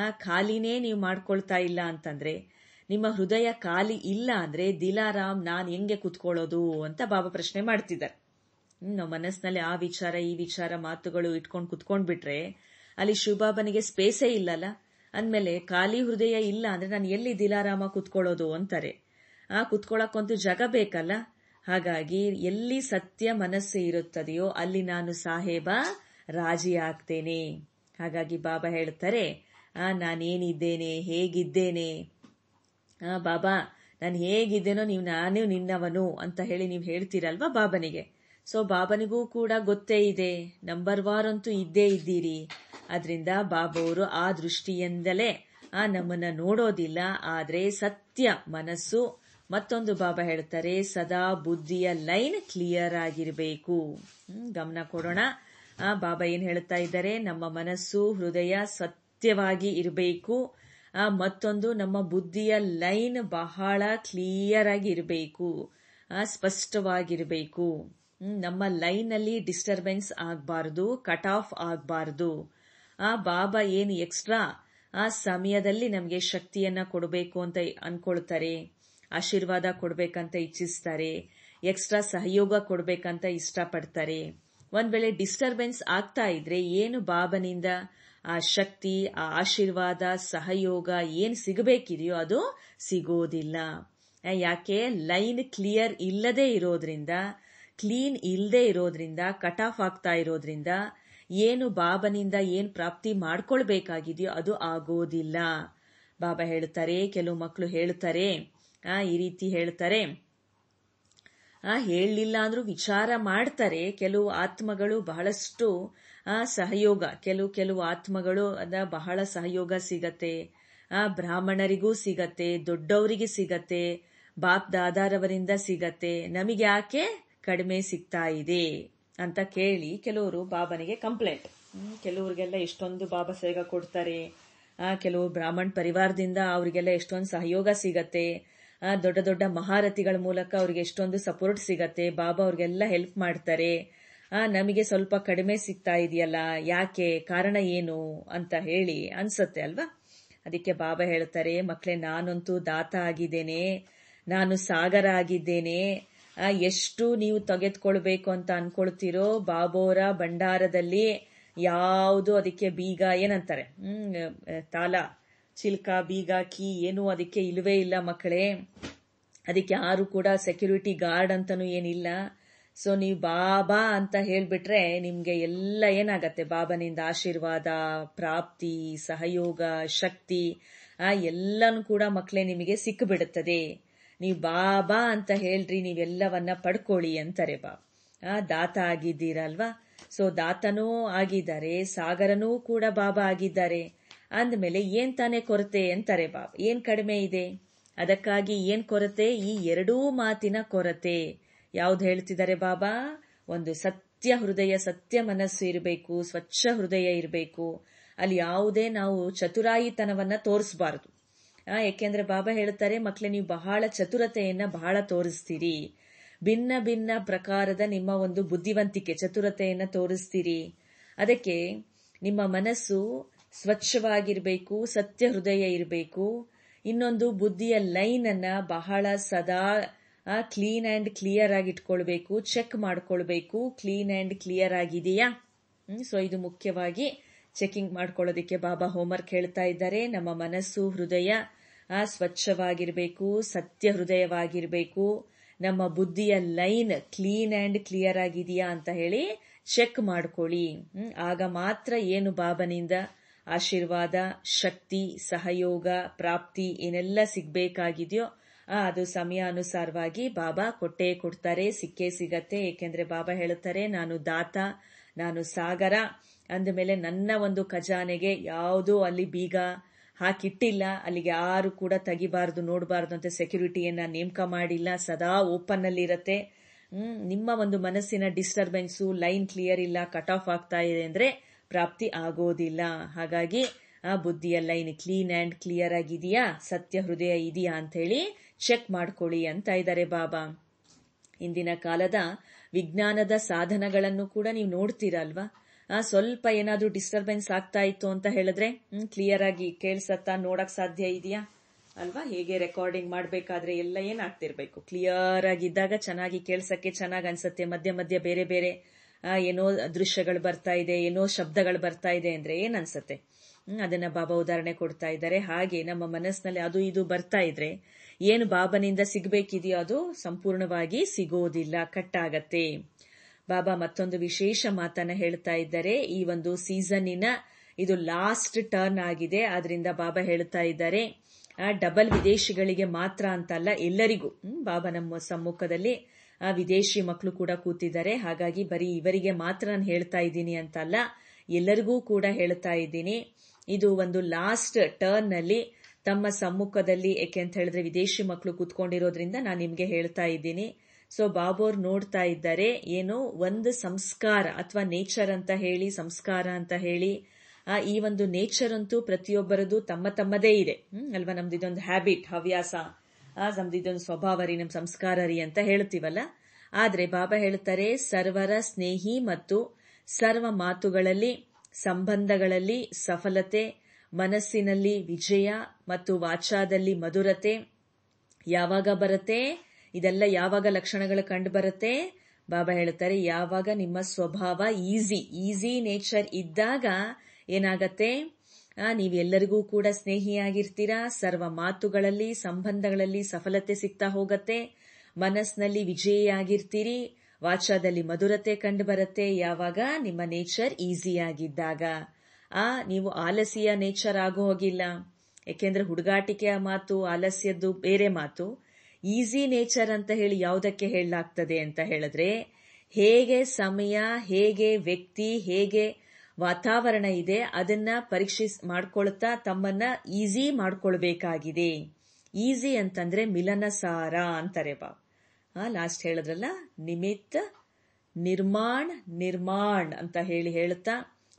ಆ ಖಾಲಿನೇ ನೀವು ಮಾಡ್ಕೊಳ್ತಾ ಇಲ್ಲ ಅಂತಂದ್ರೆ ನಿಮ್ಮ ಹೃದಯ ಖಾಲಿ ಇಲ್ಲ ಅಂದ್ರೆ ದಿಲಾರಾಮ್ ನಾನು ಹೆಂಗೆ ಕುತ್ಕೊಳ್ಳೋದು ಅಂತ ಬಾಬಾ ಪ್ರಶ್ನೆ ಮಾಡ್ತಿದ್ದಾರೆ ನಾವು ಮನಸ್ಸಿನಲ್ಲಿ ಆ ವಿಚಾರ ಈ ವಿಚಾರ ಮಾತುಗಳು ಇಟ್ಕೊಂಡು ಕುತ್ಕೊಂಡ್ಬಿಟ್ರೆ ಅಲ್ಲಿ ಶಿವಬಾಬನಿಗೆ ಸ್ಪೇಸೇ ಇಲ್ಲಲ್ಲ ಅಂದಮೇಲೆ ಖಾಲಿ ಹೃದಯ ಇಲ್ಲ ಅಂದರೆ ನಾನು ಎಲ್ಲಿ ದಿಲಾರಾಮ ಕುತ್ಕೊಳ್ಳೋದು ಅಂತಾರೆ ಆ ಕುತ್ಕೊಳ್ಳೋಕ್ಕಂತೂ ಜಗ ಬೇಕಲ್ಲ ಹಾಗಾಗಿ ಎಲ್ಲಿ ಸತ್ಯ ಮನಸ್ಸು ಇರುತ್ತದೆಯೋ ಅಲ್ಲಿ ನಾನು ಸಾಹೇಬ ರಾಜಿ ಆಗ್ತೇನೆ ಹಾಗಾಗಿ ಬಾಬಾ ಹೇಳ್ತಾರೆ ಆ ನಾನೇನಿದ್ದೇನೆ ಹೇಗಿದ್ದೇನೆ ಆ ಬಾಬಾ ನಾನು ಹೇಗಿದ್ದೇನೋ ನೀವು ನಾನೇ ನಿನ್ನವನು ಅಂತ ಹೇಳಿ ನೀವು ಹೇಳ್ತೀರಲ್ವಾ ಬಾಬನಿಗೆ ಸೊ ಬಾಬನಿಗೂ ಕೂಡ ಗೊತ್ತೇ ಇದೆ ನಂಬರ್ ವಾರ್ ಅಂತೂ ಇದ್ದೇ ಇದ್ದೀರಿ ಅದರಿಂದ ಬಾಬವರು ಆ ದೃಷ್ಟಿಯಿಂದಲೇ ಆ ನಮ್ಮನ್ನ ನೋಡೋದಿಲ್ಲ ಆದರೆ ಸತ್ಯ ಮನಸ್ಸು ಮತ್ತೊಂದು ಬಾಬಾ ಹೇಳ್ತಾರೆ ಸದಾ ಬುದ್ಧಿಯ ಲೈನ್ ಕ್ಲಿಯರ್ ಆಗಿರಬೇಕು ಗಮನ ಕೊಡೋಣ ಆ ಬಾಬಾ ಏನ್ ಹೇಳ್ತಾ ಇದ್ದಾರೆ ನಮ್ಮ ಮನಸ್ಸು ಹೃದಯ ಸತ್ಯವಾಗಿ ಇರಬೇಕು ಆ ಮತ್ತೊಂದು ನಮ್ಮ ಬುದ್ಧಿಯ ಲೈನ್ ಬಹಳ ಕ್ಲಿಯರ್ ಆಗಿ ಇರಬೇಕು ಆ ಸ್ಪಷ್ಟವಾಗಿರಬೇಕು ನಮ್ಮ ಲೈನ್ ಅಲ್ಲಿ ಡಿಸ್ಟರ್ಬೆನ್ಸ್ ಆಗಬಾರದು ಕಟ್ ಆಫ್ ಆಗಬಾರದು ಆ ಬಾಬಾ ಏನು ಎಕ್ಸ್ಟ್ರಾ ಆ ಸಮಯದಲ್ಲಿ ನಮಗೆ ಶಕ್ತಿಯನ್ನ ಕೊಡಬೇಕು ಅಂತ ಅನ್ಕೊಳ್ತಾರೆ ಆಶೀರ್ವಾದ ಕೊಡಬೇಕಂತ ಇಚ್ಛಿಸ್ತಾರೆ ಎಕ್ಸ್ಟ್ರಾ ಸಹಯೋಗ ಕೊಡಬೇಕಂತ ಇಷ್ಟಪಡ್ತಾರೆ ಒಂದ್ ವೇಳೆ ಡಿಸ್ಟರ್ಬೆನ್ಸ್ ಆಗ್ತಾ ಇದ್ರೆ ಏನು ಬಾಬನಿಂದ ಆ ಶಕ್ತಿ ಆ ಆಶೀರ್ವಾದ ಸಹಯೋಗ ಏನ್ ಸಿಗಬೇಕಿದೆಯೋ ಅದು ಸಿಗೋದಿಲ್ಲ ಯಾಕೆ ಲೈನ್ ಕ್ಲಿಯರ್ ಇಲ್ಲದೆ ಇರೋದ್ರಿಂದ ಕ್ಲೀನ್ ಇಲ್ಲದೆ ಇರೋದ್ರಿಂದ ಕಟ್ ಆಫ್ ಆಗ್ತಾ ಇರೋದ್ರಿಂದ ಏನು ಬಾಬನಿಂದ ಏನು ಪ್ರಾಪ್ತಿ ಮಾಡ್ಕೊಳ್ಬೇಕಾಗಿದೆಯೋ ಅದು ಆಗೋದಿಲ್ಲ ಬಾಬಾ ಹೇಳ್ತಾರೆ ಕೆಲವು ಮಕ್ಕಳು ಹೇಳುತ್ತಾರೆ ಆ ಈ ರೀತಿ ಹೇಳ್ತಾರೆ ಆ ಹೇಳಲಿಲ್ಲ ಅಂದ್ರೂ ವಿಚಾರ ಮಾಡ್ತಾರೆ ಕೆಲವು ಆತ್ಮಗಳು ಬಹಳಷ್ಟು ಆ ಸಹಯೋಗ ಕೆಲವು ಕೆಲವು ಆತ್ಮಗಳು ಅದ ಬಹಳ ಸಹಯೋಗ ಸಿಗತ್ತೆ ಆ ಬ್ರಾಹ್ಮಣರಿಗೂ ಸಿಗತ್ತೆ ದೊಡ್ಡವರಿಗೆ ಸಿಗತ್ತೆ ಬಾಪ್ ದಾದಾರವರಿಂದ ಸಿಗತ್ತೆ ನಮಗೆ ಯಾಕೆ ಕಡಿಮೆ ಸಿಗ್ತಾ ಇದೆ ಅಂತ ಕೇಳಿ ಕೆಲವರು ಬಾಬನಿಗೆ ಕಂಪ್ಲೇಂಟ್ ಕೆಲವರಿಗೆಲ್ಲ ಎಷ್ಟೊಂದು ಬಾಬಾ ಸೇಗ ಕೊಡ್ತಾರೆ ಕೆಲವು ಬ್ರಾಹ್ಮಣ್ ಪರಿವಾರದಿಂದ ಅವರಿಗೆಲ್ಲ ಎಷ್ಟೊಂದು ಸಹಯೋಗ ಸಿಗತ್ತೆ ದೊಡ್ಡ ದೊಡ್ಡ ಮಹಾರಥಿಗಳ ಮೂಲಕ ಅವ್ರಿಗೆ ಎಷ್ಟೊಂದು ಸಪೋರ್ಟ್ ಸಿಗತ್ತೆ ಬಾಬಾ ಅವ್ರಿಗೆಲ್ಲ ಹೆಲ್ಪ್ ಮಾಡ್ತಾರೆ ನಮಗೆ ಸ್ವಲ್ಪ ಕಡಿಮೆ ಸಿಗ್ತಾ ಇದೆಯಲ್ಲ ಯಾಕೆ ಕಾರಣ ಏನು ಅಂತ ಹೇಳಿ ಅನ್ಸುತ್ತೆ ಅಲ್ವಾ ಅದಕ್ಕೆ ಬಾಬಾ ಹೇಳ್ತಾರೆ ಮಕ್ಕಳೇ ನಾನಂತೂ ದಾತ ಆಗಿದ್ದೇನೆ ನಾನು ಸಾಗರ ಆಗಿದ್ದೇನೆ ಎಷ್ಟು ನೀವು ತೆಗೆದುಕೊಳ್ಬೇಕು ಅಂತ ಅನ್ಕೊಳ್ತಿರೋ ಬಾಬೋರ ಭಂಡಾರದಲ್ಲಿ ಯಾವುದು ಅದಕ್ಕೆ ಬೀಗ ಏನಂತಾರೆ ತಾಲ ಚಿಲ್ಕ ಬೀಗ ಕೀ ಏನು ಅದಕ್ಕೆ ಇಲ್ಲವೇ ಇಲ್ಲ ಮಕ್ಕಳೇ ಅದಕ್ಕೆ ಯಾರು ಕೂಡ ಸೆಕ್ಯೂರಿಟಿ ಗಾರ್ಡ್ ಅಂತಾನು ಏನಿಲ್ಲ ಸೊ ನೀವು ಬಾಬಾ ಅಂತ ಹೇಳ್ಬಿಟ್ರೆ ನಿಮ್ಗೆ ಎಲ್ಲ ಏನಾಗತ್ತೆ ಬಾಬನಿಂದ ಆಶೀರ್ವಾದ ಪ್ರಾಪ್ತಿ ಸಹಯೋಗ ಶಕ್ತಿ ಆ ಎಲ್ಲನೂ ಕೂಡ ಮಕ್ಕಳೇ ನಿಮಗೆ ಸಿಕ್ಕಿಬಿಡುತ್ತದೆ ನೀವು ಬಾಬಾ ಅಂತ ಹೇಳ್ರಿ ನೀವೆಲ್ಲವನ್ನ ಪಡ್ಕೊಳ್ಳಿ ಅಂತಾರೆ ಬಾ ಆ ದಾತ ಆಗಿದ್ದೀರಲ್ವಾ ಸೊ ದಾತನೂ ಆಗಿದ್ದಾರೆ ಸಾಗರನೂ ಕೂಡ ಬಾಬಾ ಆಗಿದ್ದಾರೆ ಅಂದಮೇಲೆ ಏನ್ ತಾನೇ ಕೊರತೆ ಅಂತಾರೆ ಬಾ ಏನ್ ಕಡಿಮೆ ಇದೆ ಅದಕ್ಕಾಗಿ ಏನ್ ಕೊರತೆ ಈ ಎರಡೂ ಮಾತಿನ ಕೊರತೆ ಯಾವ್ದು ಹೇಳ್ತಿದ್ದಾರೆ ಬಾಬಾ ಒಂದು ಸತ್ಯ ಹೃದಯ ಸತ್ಯ ಮನಸ್ಸು ಇರಬೇಕು ಸ್ವಚ್ಛ ಹೃದಯ ಇರಬೇಕು ಅಲ್ಲಿ ಯಾವುದೇ ನಾವು ಚತುರಾಯಿತನವನ್ನ ತೋರಿಸಬಾರದು ಯಾಕೆಂದ್ರೆ ಬಾಬಾ ಹೇಳುತ್ತಾರೆ ಮಕ್ಕಳೇ ನೀವು ಬಹಳ ಚತುರತೆಯನ್ನು ಬಹಳ ತೋರಿಸ್ತೀರಿ ಭಿನ್ನ ಭಿನ್ನ ಪ್ರಕಾರದ ನಿಮ್ಮ ಒಂದು ಬುದ್ಧಿವಂತಿಕೆ ಚತುರತೆಯನ್ನು ತೋರಿಸ್ತೀರಿ ಅದಕ್ಕೆ ನಿಮ್ಮ ಮನಸ್ಸು ಸ್ವಚ್ಛವಾಗಿರ್ಬೇಕು ಸತ್ಯ ಹೃದಯ ಇರಬೇಕು ಇನ್ನೊಂದು ಬುದ್ಧಿಯ ಲೈನ್ ಅನ್ನ ಬಹಳ ಸದಾ ಕ್ಲೀನ್ ಆ್ಯಂಡ್ ಕ್ಲಿಯರ್ ಆಗಿ ಇಟ್ಕೊಳ್ಬೇಕು ಚೆಕ್ ಮಾಡ್ಕೊಳ್ಬೇಕು ಕ್ಲೀನ್ ಆ್ಯಂಡ್ ಕ್ಲಿಯರ್ ಆಗಿದೆಯಾ ಸೊ ಇದು ಮುಖ್ಯವಾಗಿ ಚೆಕಿಂಗ್ ಮಾಡ್ಕೊಳ್ಳೋದಿಕ್ಕೆ ಬಾಬಾ ಹೋಮ್ವರ್ಕ್ ಹೇಳ್ತಾ ಇದ್ದಾರೆ ನಮ್ಮ ಮನಸ್ಸು ಹೃದಯ ಆ ಸ್ವಚ್ಛವಾಗಿರಬೇಕು ಸತ್ಯ ಹೃದಯವಾಗಿರಬೇಕು ನಮ್ಮ ಬುದ್ಧಿಯ ಲೈನ್ ಕ್ಲೀನ್ ಆ್ಯಂಡ್ ಕ್ಲಿಯರ್ ಆಗಿದೆಯಾ ಅಂತ ಹೇಳಿ ಚೆಕ್ ಮಾಡ್ಕೊಳ್ಳಿ ಆಗ ಮಾತ್ರ ಏನು ಬಾಬನಿಂದ ಆಶೀರ್ವಾದ ಶಕ್ತಿ ಸಹಯೋಗ ಪ್ರಾಪ್ತಿ ಏನೆಲ್ಲ ಸಿಗ್ಬೇಕಾಗಿದೆಯೋ ಅದು ಸಮಯಾನುಸಾರವಾಗಿ ಬಾಬಾ ಕೊಟ್ಟೇ ಕೊಡ್ತಾರೆ ಸಿಕ್ಕೇ ಸಿಗತ್ತೆ ಏಕೆಂದ್ರೆ ಬಾಬಾ ಹೇಳುತ್ತಾರೆ ನಾನು ದಾತ ನಾನು ಸಾಗರ ಅಂದ ಮೇಲೆ ನನ್ನ ಒಂದು ಖಜಾನೆಗೆ ಯಾವುದೂ ಅಲ್ಲಿ ಬೀಗ ಹಾಕಿಟ್ಟಿಲ್ಲ ಅಲ್ಲಿಗೆ ಯಾರು ಕೂಡ ತೆಗಿಬಾರ್ದು ನೋಡಬಾರ್ದು ಅಂತ ಸೆಕ್ಯೂರಿಟಿಯನ್ನ ನೇಮಕ ಮಾಡಿಲ್ಲ ಸದಾ ಓಪನ್ ಇರತ್ತೆ ಇರುತ್ತೆ ನಿಮ್ಮ ಒಂದು ಮನಸ್ಸಿನ ಡಿಸ್ಟರ್ಬೆನ್ಸು ಲೈನ್ ಕ್ಲಿಯರ್ ಇಲ್ಲ ಕಟ್ ಆಫ್ ಆಗ್ತಾ ಇದೆ ಅಂದ್ರೆ ಪ್ರಾಪ್ತಿ ಆಗೋದಿಲ್ಲ ಹಾಗಾಗಿ ಆ ಬುದ್ಧಿಯ ಲೈನ್ ಕ್ಲೀನ್ ಆ್ಯಂಡ್ ಕ್ಲಿಯರ್ ಆಗಿದೆಯಾ ಸತ್ಯ ಹೃದಯ ಇದೆಯಾ ಅಂತ ಹೇಳಿ ಚೆಕ್ ಮಾಡ್ಕೊಳ್ಳಿ ಅಂತ ಇದ್ದಾರೆ ಬಾಬಾ ಇಂದಿನ ಕಾಲದ ವಿಜ್ಞಾನದ ಸಾಧನಗಳನ್ನು ಕೂಡ ನೀವು ನೋಡ್ತೀರಲ್ವಾ ಸ್ವಲ್ಪ ಏನಾದ್ರೂ ಡಿಸ್ಟರ್ಬೆನ್ಸ್ ಆಗ್ತಾ ಇತ್ತು ಅಂತ ಹೇಳಿದ್ರೆ ಕ್ಲಿಯರ್ ಆಗಿ ಕೇಳಿಸತ್ತಾ ನೋಡಕ್ ಸಾಧ್ಯ ಇದೆಯಾ ಅಲ್ವಾ ಹೇಗೆ ರೆಕಾರ್ಡಿಂಗ್ ಮಾಡಬೇಕಾದ್ರೆ ಎಲ್ಲ ಏನಾಗ್ತಿರ್ಬೇಕು ಕ್ಲಿಯರ್ ಆಗಿದ್ದಾಗ ಚೆನ್ನಾಗಿ ಕೇಳ್ಸಕ್ಕೆ ಚೆನ್ನಾಗಿ ಅನ್ಸುತ್ತೆ ಮಧ್ಯೆ ಮಧ್ಯೆ ಬೇರೆ ಬೇರೆ ಏನೋ ದೃಶ್ಯಗಳು ಬರ್ತಾ ಇದೆ ಏನೋ ಶಬ್ದಗಳು ಬರ್ತಾ ಇದೆ ಅಂದ್ರೆ ಏನ್ ಅನ್ಸುತ್ತೆ ಅದನ್ನ ಬಾಬಾ ಉದಾಹರಣೆ ಕೊಡ್ತಾ ಇದ್ದಾರೆ ಹಾಗೆ ನಮ್ಮ ಮನಸ್ಸಿನಲ್ಲಿ ಅದು ಇದು ಬರ್ತಾ ಇದ್ರೆ ಏನು ಬಾಬನಿಂದ ಸಿಗಬೇಕಿದೆಯೋ ಅದು ಸಂಪೂರ್ಣವಾಗಿ ಸಿಗೋದಿಲ್ಲ ಕಟ್ಟಾಗತ್ತೆ ಬಾಬಾ ಮತ್ತೊಂದು ವಿಶೇಷ ಮಾತನ್ನ ಹೇಳ್ತಾ ಇದ್ದಾರೆ ಈ ಒಂದು ಸೀಸನ್ನಿನ ಇದು ಲಾಸ್ಟ್ ಟರ್ನ್ ಆಗಿದೆ ಅದರಿಂದ ಬಾಬಾ ಹೇಳ್ತಾ ಇದ್ದಾರೆ ಆ ಡಬಲ್ ವಿದೇಶಿಗಳಿಗೆ ಮಾತ್ರ ಅಂತಲ್ಲ ಎಲ್ಲರಿಗೂ ಬಾಬಾ ನಮ್ಮ ಸಮ್ಮುಖದಲ್ಲಿ ಆ ವಿದೇಶಿ ಮಕ್ಕಳು ಕೂಡ ಕೂತಿದ್ದಾರೆ ಹಾಗಾಗಿ ಬರೀ ಇವರಿಗೆ ಮಾತ್ರ ನಾನು ಹೇಳ್ತಾ ಇದ್ದೀನಿ ಅಂತಲ್ಲ ಎಲ್ಲರಿಗೂ ಕೂಡ ಹೇಳ್ತಾ ಇದ್ದೀನಿ ಇದು ಒಂದು ಲಾಸ್ಟ್ ಟರ್ನ್ ಅಲ್ಲಿ ತಮ್ಮ ಸಮ್ಮುಖದಲ್ಲಿ ಏಕೆ ಅಂತ ಹೇಳಿದ್ರೆ ವಿದೇಶಿ ಮಕ್ಕಳು ಕೂತ್ಕೊಂಡಿರೋದ್ರಿಂದ ನಾನು ನಿಮಗೆ ಹೇಳ್ತಾ ಇದ್ದೀನಿ ಸೊ ಬಾಬೋರ್ ನೋಡ್ತಾ ಇದ್ದಾರೆ ಏನೋ ಒಂದು ಸಂಸ್ಕಾರ ಅಥವಾ ನೇಚರ್ ಅಂತ ಹೇಳಿ ಸಂಸ್ಕಾರ ಅಂತ ಹೇಳಿ ಈ ಒಂದು ನೇಚರ್ ಅಂತೂ ಪ್ರತಿಯೊಬ್ಬರದು ತಮ್ಮ ತಮ್ಮದೇ ಇದೆ ಅಲ್ವಾ ನಮ್ದು ಇದೊಂದು ಹ್ಯಾಬಿಟ್ ಹವ್ಯಾಸ ನಮ್ದು ಇದೊಂದು ಸ್ವಭಾವ ರೀ ನಮ್ ಸಂಸ್ಕಾರ ರೀ ಅಂತ ಹೇಳ್ತೀವಲ್ಲ ಆದರೆ ಬಾಬಾ ಹೇಳ್ತಾರೆ ಸರ್ವರ ಸ್ನೇಹಿ ಮತ್ತು ಸರ್ವ ಮಾತುಗಳಲ್ಲಿ ಸಂಬಂಧಗಳಲ್ಲಿ ಸಫಲತೆ ಮನಸ್ಸಿನಲ್ಲಿ ವಿಜಯ ಮತ್ತು ವಾಚಾದಲ್ಲಿ ಮಧುರತೆ ಯಾವಾಗ ಬರುತ್ತೆ ಇದೆಲ್ಲ ಯಾವಾಗ ಲಕ್ಷಣಗಳು ಕಂಡುಬರುತ್ತೆ ಬಾಬಾ ಹೇಳುತ್ತಾರೆ ಯಾವಾಗ ನಿಮ್ಮ ಸ್ವಭಾವ ಈಸಿ ಈಸಿ ನೇಚರ್ ಇದ್ದಾಗ ಏನಾಗತ್ತೆ ನೀವೆಲ್ಲರಿಗೂ ಕೂಡ ಸ್ನೇಹಿಯಾಗಿರ್ತೀರಾ ಸರ್ವ ಮಾತುಗಳಲ್ಲಿ ಸಂಬಂಧಗಳಲ್ಲಿ ಸಫಲತೆ ಸಿಗ್ತಾ ಹೋಗತ್ತೆ ಮನಸ್ನಲ್ಲಿ ವಿಜಯಿಯಾಗಿರ್ತೀರಿ ವಾಚಾದಲ್ಲಿ ಮಧುರತೆ ಕಂಡುಬರುತ್ತೆ ಯಾವಾಗ ನಿಮ್ಮ ನೇಚರ್ ಆಗಿದ್ದಾಗ ಆ ನೀವು ಆಲಸಿಯ ನೇಚರ್ ಆಗೋ ಹೋಗಿಲ್ಲ ಯಾಕೆಂದ್ರೆ ಹುಡುಗಾಟಿಕೆಯ ಮಾತು ಆಲಸ್ಯದ್ದು ಬೇರೆ ಮಾತು ಈಸಿ ನೇಚರ್ ಅಂತ ಹೇಳಿ ಯಾವುದಕ್ಕೆ ಹೇಳಲಾಗ್ತದೆ ಅಂತ ಹೇಳಿದ್ರೆ ಹೇಗೆ ಸಮಯ ಹೇಗೆ ವ್ಯಕ್ತಿ ಹೇಗೆ ವಾತಾವರಣ ಇದೆ ಅದನ್ನ ಪರೀಕ್ಷಿಸ್ ಮಾಡ್ಕೊಳ್ತಾ ತಮ್ಮನ್ನ ಈಸಿ ಮಾಡ್ಕೊಳ್ಬೇಕಾಗಿದೆ ಈಸಿ ಅಂತಂದ್ರೆ ಮಿಲನಸಾರ ಅಂತಾರೆ ಬಾ ಲಾಸ್ಟ್ ಹೇಳಿದ್ರಲ್ಲ ನಿಮಿತ್ತ ನಿರ್ಮಾಣ ನಿರ್ಮಾಣ ಅಂತ ಹೇಳಿ ಹೇಳ್ತಾ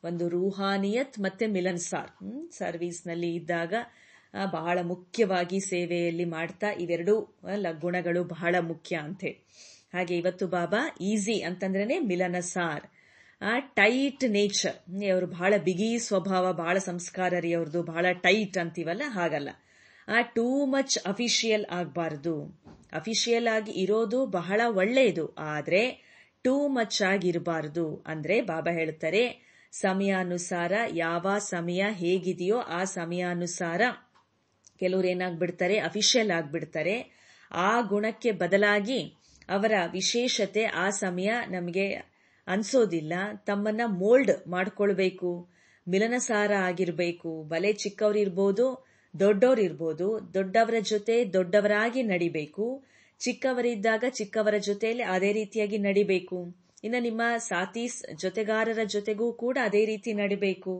ಒಂದು ರೂಹಾನಿಯತ್ ಮತ್ತೆ ಮಿಲನ್ಸಾರ್ ಸರ್ವಿಸ್ ನಲ್ಲಿ ಇದ್ದಾಗ ಬಹಳ ಮುಖ್ಯವಾಗಿ ಸೇವೆಯಲ್ಲಿ ಮಾಡ್ತಾ ಇವೆರಡೂ ಗುಣಗಳು ಬಹಳ ಮುಖ್ಯ ಅಂತೆ ಹಾಗೆ ಇವತ್ತು ಬಾಬಾ ಈಸಿ ಅಂತಂದ್ರೆ ಮಿಲನ ಸಾರ್ ಆ ಟೈಟ್ ನೇಚರ್ ಅವರು ಬಹಳ ಬಿಗಿ ಸ್ವಭಾವ ಬಹಳ ಸಂಸ್ಕಾರರಿ ಅವ್ರದ್ದು ಬಹಳ ಟೈಟ್ ಅಂತೀವಲ್ಲ ಹಾಗಲ್ಲ ಆ ಟೂ ಮಚ್ ಅಫಿಷಿಯಲ್ ಆಗಬಾರ್ದು ಅಫಿಷಿಯಲ್ ಆಗಿ ಇರೋದು ಬಹಳ ಒಳ್ಳೆಯದು ಆದರೆ ಟೂ ಮಚ್ ಆಗಿರಬಾರದು ಅಂದ್ರೆ ಬಾಬಾ ಹೇಳ್ತಾರೆ ಸಮಯಾನುಸಾರ ಯಾವ ಸಮಯ ಹೇಗಿದೆಯೋ ಆ ಸಮಯಾನುಸಾರ ಕೆಲವರು ಏನಾಗ್ಬಿಡ್ತಾರೆ ಅಫಿಷಿಯಲ್ ಆಗ್ಬಿಡ್ತಾರೆ ಆ ಗುಣಕ್ಕೆ ಬದಲಾಗಿ ಅವರ ವಿಶೇಷತೆ ಆ ಸಮಯ ನಮಗೆ ಅನ್ಸೋದಿಲ್ಲ ತಮ್ಮನ್ನ ಮೋಲ್ಡ್ ಮಾಡ್ಕೊಳ್ಬೇಕು ಮಿಲನಸಾರ ಆಗಿರಬೇಕು ಬಲೆ ಚಿಕ್ಕವರಿರ್ಬೋದು ದೊಡ್ಡವರಿರ್ಬೋದು ದೊಡ್ಡವರ ಜೊತೆ ದೊಡ್ಡವರಾಗಿ ನಡಿಬೇಕು ಚಿಕ್ಕವರಿದ್ದಾಗ ಚಿಕ್ಕವರ ಜೊತೆಯಲ್ಲಿ ಅದೇ ರೀತಿಯಾಗಿ ನಡಿಬೇಕು ಇನ್ನು ನಿಮ್ಮ ಸಾತೀಸ್ ಜೊತೆಗಾರರ ಜೊತೆಗೂ ಕೂಡ ಅದೇ ರೀತಿ ನಡಿಬೇಕು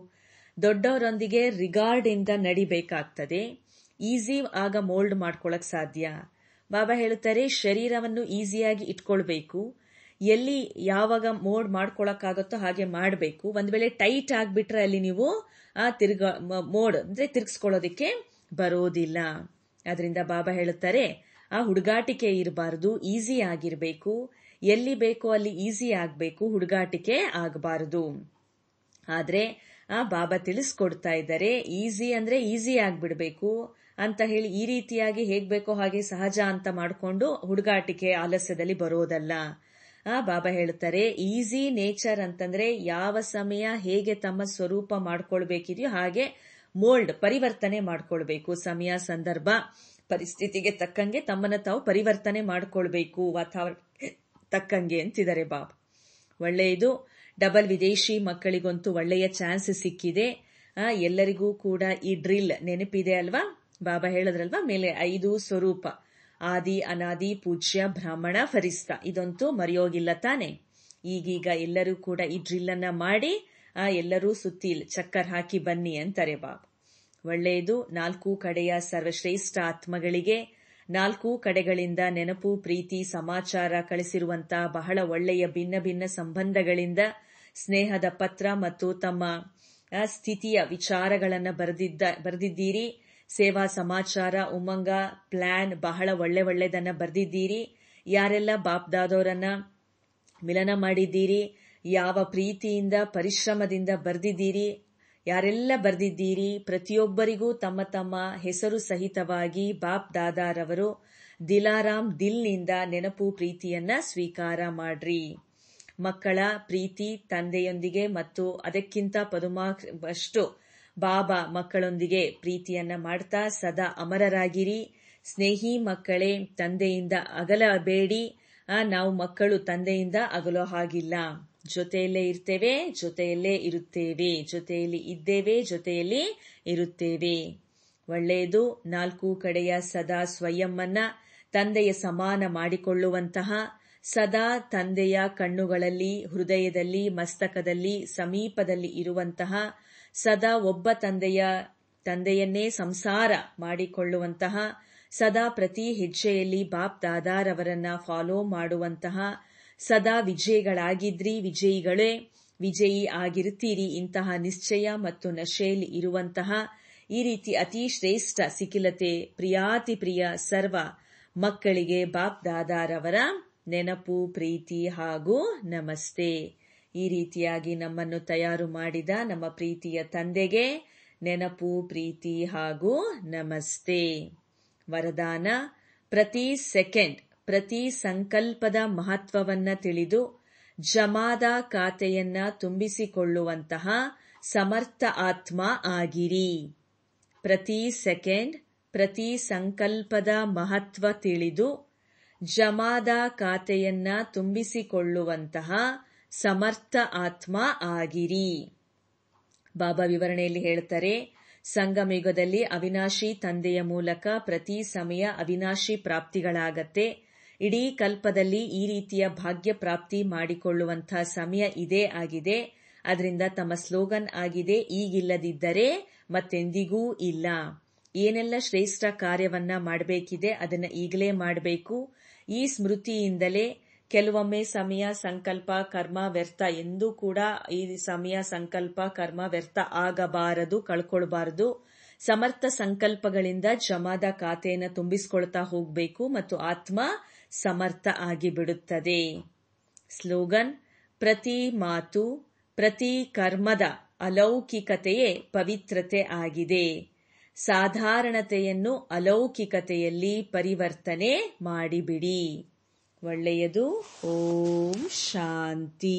ದೊಡ್ಡವರೊಂದಿಗೆ ರಿಗಾರ್ಡ್ ಇಂದ ನಡಿಬೇಕಾಗ್ತದೆ ಈಸಿ ಆಗ ಮೋಲ್ಡ್ ಮಾಡ್ಕೊಳಕ್ ಸಾಧ್ಯ ಬಾಬಾ ಹೇಳುತ್ತಾರೆ ಶರೀರವನ್ನು ಈಸಿಯಾಗಿ ಇಟ್ಕೊಳ್ಬೇಕು ಎಲ್ಲಿ ಯಾವಾಗ ಮೋಲ್ಡ್ ಆಗುತ್ತೋ ಹಾಗೆ ಮಾಡಬೇಕು ಒಂದ್ ವೇಳೆ ಟೈಟ್ ಆಗಿಬಿಟ್ರೆ ಅಲ್ಲಿ ನೀವು ಆ ತಿರ್ಗ ಮೋಡ್ ಅಂದ್ರೆ ತಿರ್ಗಿಸ್ಕೊಳ್ಳೋದಕ್ಕೆ ಬರೋದಿಲ್ಲ ಅದರಿಂದ ಬಾಬಾ ಹೇಳುತ್ತಾರೆ ಆ ಹುಡುಗಾಟಿಕೆ ಇರಬಾರದು ಈಸಿ ಆಗಿರಬೇಕು ಎಲ್ಲಿ ಬೇಕೋ ಅಲ್ಲಿ ಈಸಿ ಆಗಬೇಕು ಹುಡುಗಾಟಿಕೆ ಆಗಬಾರದು ಆದ್ರೆ ಆ ಬಾಬಾ ತಿಳಿಸ್ಕೊಡ್ತಾ ಇದ್ದಾರೆ ಈಸಿ ಅಂದ್ರೆ ಈಸಿ ಆಗಿಬಿಡ್ಬೇಕು ಅಂತ ಹೇಳಿ ಈ ರೀತಿಯಾಗಿ ಹೇಗ್ ಬೇಕೋ ಹಾಗೆ ಸಹಜ ಅಂತ ಮಾಡಿಕೊಂಡು ಹುಡುಗಾಟಿಕೆ ಆಲಸ್ಯದಲ್ಲಿ ಬರೋದಲ್ಲ ಆ ಬಾಬಾ ಹೇಳುತ್ತಾರೆ ಈಸಿ ನೇಚರ್ ಅಂತಂದ್ರೆ ಯಾವ ಸಮಯ ಹೇಗೆ ತಮ್ಮ ಸ್ವರೂಪ ಮಾಡ್ಕೊಳ್ಬೇಕಿದೆಯೋ ಹಾಗೆ ಮೋಲ್ಡ್ ಪರಿವರ್ತನೆ ಮಾಡ್ಕೊಳ್ಬೇಕು ಸಮಯ ಸಂದರ್ಭ ಪರಿಸ್ಥಿತಿಗೆ ತಕ್ಕಂಗೆ ತಮ್ಮನ್ನ ತಾವು ಪರಿವರ್ತನೆ ಮಾಡ್ಕೊಳ್ಬೇಕು ವಾತಾವರಣ ತಕ್ಕಂಗೆ ಅಂತಿದ್ದಾರೆ ಬಾಬ್ ಒಳ್ಳೆಯದು ಡಬಲ್ ವಿದೇಶಿ ಮಕ್ಕಳಿಗಂತೂ ಒಳ್ಳೆಯ ಚಾನ್ಸ್ ಸಿಕ್ಕಿದೆ ಎಲ್ಲರಿಗೂ ಕೂಡ ಈ ಡ್ರಿಲ್ ನೆನಪಿದೆ ಅಲ್ವಾ ಬಾಬಾ ಹೇಳದ್ರಲ್ವಾ ಮೇಲೆ ಐದು ಸ್ವರೂಪ ಆದಿ ಅನಾದಿ ಪೂಜ್ಯ ಬ್ರಾಹ್ಮಣ ಫರಿಸ್ತಾ ಇದಂತೂ ಮರೆಯೋಗಿಲ್ಲ ತಾನೆ ಈಗೀಗ ಎಲ್ಲರೂ ಕೂಡ ಈ ಡ್ರಿಲ್ ಅನ್ನ ಮಾಡಿ ಆ ಎಲ್ಲರೂ ಸುತ್ತಿ ಚಕ್ಕರ್ ಹಾಕಿ ಬನ್ನಿ ಅಂತಾರೆ ಬಾಬು ಒಳ್ಳೆಯದು ನಾಲ್ಕು ಕಡೆಯ ಸರ್ವಶ್ರೇಷ್ಠ ಆತ್ಮಗಳಿಗೆ ನಾಲ್ಕು ಕಡೆಗಳಿಂದ ನೆನಪು ಪ್ರೀತಿ ಸಮಾಚಾರ ಕಳಿಸಿರುವಂತ ಬಹಳ ಒಳ್ಳೆಯ ಭಿನ್ನ ಭಿನ್ನ ಸಂಬಂಧಗಳಿಂದ ಸ್ನೇಹದ ಪತ್ರ ಮತ್ತು ತಮ್ಮ ಸ್ಥಿತಿಯ ವಿಚಾರಗಳನ್ನು ಬರೆದಿದ್ದ ಬರೆದಿದ್ದೀರಿ ಸೇವಾ ಸಮಾಚಾರ ಉಮಂಗ ಪ್ಲಾನ್ ಬಹಳ ಒಳ್ಳೆ ಒಳ್ಳೆದನ್ನ ಬರೆದಿದ್ದೀರಿ ಯಾರೆಲ್ಲ ಬಾಪ್ದಾದವರನ್ನ ಮಿಲನ ಮಾಡಿದ್ದೀರಿ ಯಾವ ಪ್ರೀತಿಯಿಂದ ಪರಿಶ್ರಮದಿಂದ ಬರೆದಿದ್ದೀರಿ ಯಾರೆಲ್ಲ ಬರೆದಿದ್ದೀರಿ ಪ್ರತಿಯೊಬ್ಬರಿಗೂ ತಮ್ಮ ತಮ್ಮ ಹೆಸರು ಸಹಿತವಾಗಿ ಬಾಪ್ ದಾದಾರವರು ದಿಲಾರಾಮ್ ದಿಲ್ನಿಂದ ನೆನಪು ಪ್ರೀತಿಯನ್ನ ಸ್ವೀಕಾರ ಮಾಡ್ರಿ ಮಕ್ಕಳ ಪ್ರೀತಿ ತಂದೆಯೊಂದಿಗೆ ಮತ್ತು ಅದಕ್ಕಿಂತ ಪದುಮಾಷ್ಟು ಬಾಬಾ ಮಕ್ಕಳೊಂದಿಗೆ ಪ್ರೀತಿಯನ್ನ ಮಾಡ್ತಾ ಸದಾ ಅಮರರಾಗಿರಿ ಸ್ನೇಹಿ ಮಕ್ಕಳೇ ತಂದೆಯಿಂದ ಅಗಲಬೇಡಿ ನಾವು ಮಕ್ಕಳು ತಂದೆಯಿಂದ ಅಗಲೋ ಹಾಗಿಲ್ಲ ಜೊತೆಯಲ್ಲೇ ಇರ್ತೇವೆ ಜೊತೆಯಲ್ಲೇ ಇರುತ್ತೇವೆ ಜೊತೆಯಲ್ಲಿ ಇದ್ದೇವೆ ಜೊತೆಯಲ್ಲಿ ಇರುತ್ತೇವೆ ಒಳ್ಳೆಯದು ನಾಲ್ಕು ಕಡೆಯ ಸದಾ ಸ್ವಯಂವನ್ನ ತಂದೆಯ ಸಮಾನ ಮಾಡಿಕೊಳ್ಳುವಂತಹ ಸದಾ ತಂದೆಯ ಕಣ್ಣುಗಳಲ್ಲಿ ಹೃದಯದಲ್ಲಿ ಮಸ್ತಕದಲ್ಲಿ ಸಮೀಪದಲ್ಲಿ ಇರುವಂತಹ ಸದಾ ಒಬ್ಬ ತಂದೆಯ ತಂದೆಯನ್ನೇ ಸಂಸಾರ ಮಾಡಿಕೊಳ್ಳುವಂತಹ ಸದಾ ಪ್ರತಿ ಹೆಜ್ಜೆಯಲ್ಲಿ ಬಾಪ್ ದಾದಾರವರನ್ನ ಫಾಲೋ ಮಾಡುವಂತಹ ಸದಾ ವಿಜಯಿಗಳಾಗಿದ್ರಿ ವಿಜಯಿಗಳೇ ವಿಜಯಿ ಆಗಿರುತ್ತೀರಿ ಇಂತಹ ನಿಶ್ಚಯ ಮತ್ತು ನಶೆಯಲ್ಲಿ ಇರುವಂತಹ ಈ ರೀತಿ ಅತಿ ಶ್ರೇಷ್ಠ ಸಿಖಿಲತೆ ಪ್ರಿಯಾತಿ ಪ್ರಿಯ ಸರ್ವ ಮಕ್ಕಳಿಗೆ ಬಾಪ್ ದಾದಾರವರ ನೆನಪು ಪ್ರೀತಿ ಹಾಗೂ ನಮಸ್ತೆ ಈ ರೀತಿಯಾಗಿ ನಮ್ಮನ್ನು ತಯಾರು ಮಾಡಿದ ನಮ್ಮ ಪ್ರೀತಿಯ ತಂದೆಗೆ ನೆನಪು ಪ್ರೀತಿ ಹಾಗೂ ನಮಸ್ತೆ ವರದಾನ ಪ್ರತಿ ಸೆಕೆಂಡ್ ಪ್ರತಿ ಸಂಕಲ್ಪದ ಮಹತ್ವವನ್ನ ತಿಳಿದು ಜಮಾದ ಖಾತೆಯನ್ನ ತುಂಬಿಸಿಕೊಳ್ಳುವಂತಹ ಸಮರ್ಥ ಆತ್ಮ ಆಗಿರಿ ಪ್ರತಿ ಸೆಕೆಂಡ್ ಪ್ರತಿ ಸಂಕಲ್ಪದ ಮಹತ್ವ ತಿಳಿದು ಜಮಾದ ಖಾತೆಯನ್ನ ತುಂಬಿಸಿಕೊಳ್ಳುವಂತಹ ಸಮರ್ಥ ಆತ್ಮ ಆಗಿರಿ ಬಾಬಾ ವಿವರಣೆಯಲ್ಲಿ ಹೇಳುತ್ತಾರೆ ಸಂಗಮಯುಗದಲ್ಲಿ ಅವಿನಾಶಿ ತಂದೆಯ ಮೂಲಕ ಪ್ರತಿ ಸಮಯ ಅವಿನಾಶಿ ಪ್ರಾಪ್ತಿಗಳಾಗತ್ತೆ ಇಡೀ ಕಲ್ಪದಲ್ಲಿ ಈ ರೀತಿಯ ಭಾಗ್ಯ ಪ್ರಾಪ್ತಿ ಮಾಡಿಕೊಳ್ಳುವಂತಹ ಸಮಯ ಇದೇ ಆಗಿದೆ ಅದರಿಂದ ತಮ್ಮ ಸ್ಲೋಗನ್ ಆಗಿದೆ ಈಗಿಲ್ಲದಿದ್ದರೆ ಮತ್ತೆಂದಿಗೂ ಇಲ್ಲ ಏನೆಲ್ಲ ಶ್ರೇಷ್ಠ ಕಾರ್ಯವನ್ನ ಮಾಡಬೇಕಿದೆ ಅದನ್ನು ಈಗಲೇ ಮಾಡಬೇಕು ಈ ಸ್ಮೃತಿಯಿಂದಲೇ ಕೆಲವೊಮ್ಮೆ ಸಮಯ ಸಂಕಲ್ಪ ಕರ್ಮ ವ್ಯರ್ಥ ಎಂದೂ ಕೂಡ ಈ ಸಮಯ ಸಂಕಲ್ಪ ಕರ್ಮ ವ್ಯರ್ಥ ಆಗಬಾರದು ಕಳ್ಕೊಳ್ಬಾರದು ಸಮರ್ಥ ಸಂಕಲ್ಪಗಳಿಂದ ಜಮಾದ ಖಾತೆಯನ್ನು ತುಂಬಿಸಿಕೊಳ್ತಾ ಹೋಗಬೇಕು ಮತ್ತು ಆತ್ಮ ಸಮರ್ಥ ಆಗಿಬಿಡುತ್ತದೆ ಸ್ಲೋಗನ್ ಪ್ರತಿ ಮಾತು ಪ್ರತಿ ಕರ್ಮದ ಅಲೌಕಿಕತೆಯೇ ಪವಿತ್ರತೆ ಆಗಿದೆ ಸಾಧಾರಣತೆಯನ್ನು ಅಲೌಕಿಕತೆಯಲ್ಲಿ ಪರಿವರ್ತನೆ ಮಾಡಿಬಿಡಿ ಒಳ್ಳೆಯದು ಓಂ ಶಾಂತಿ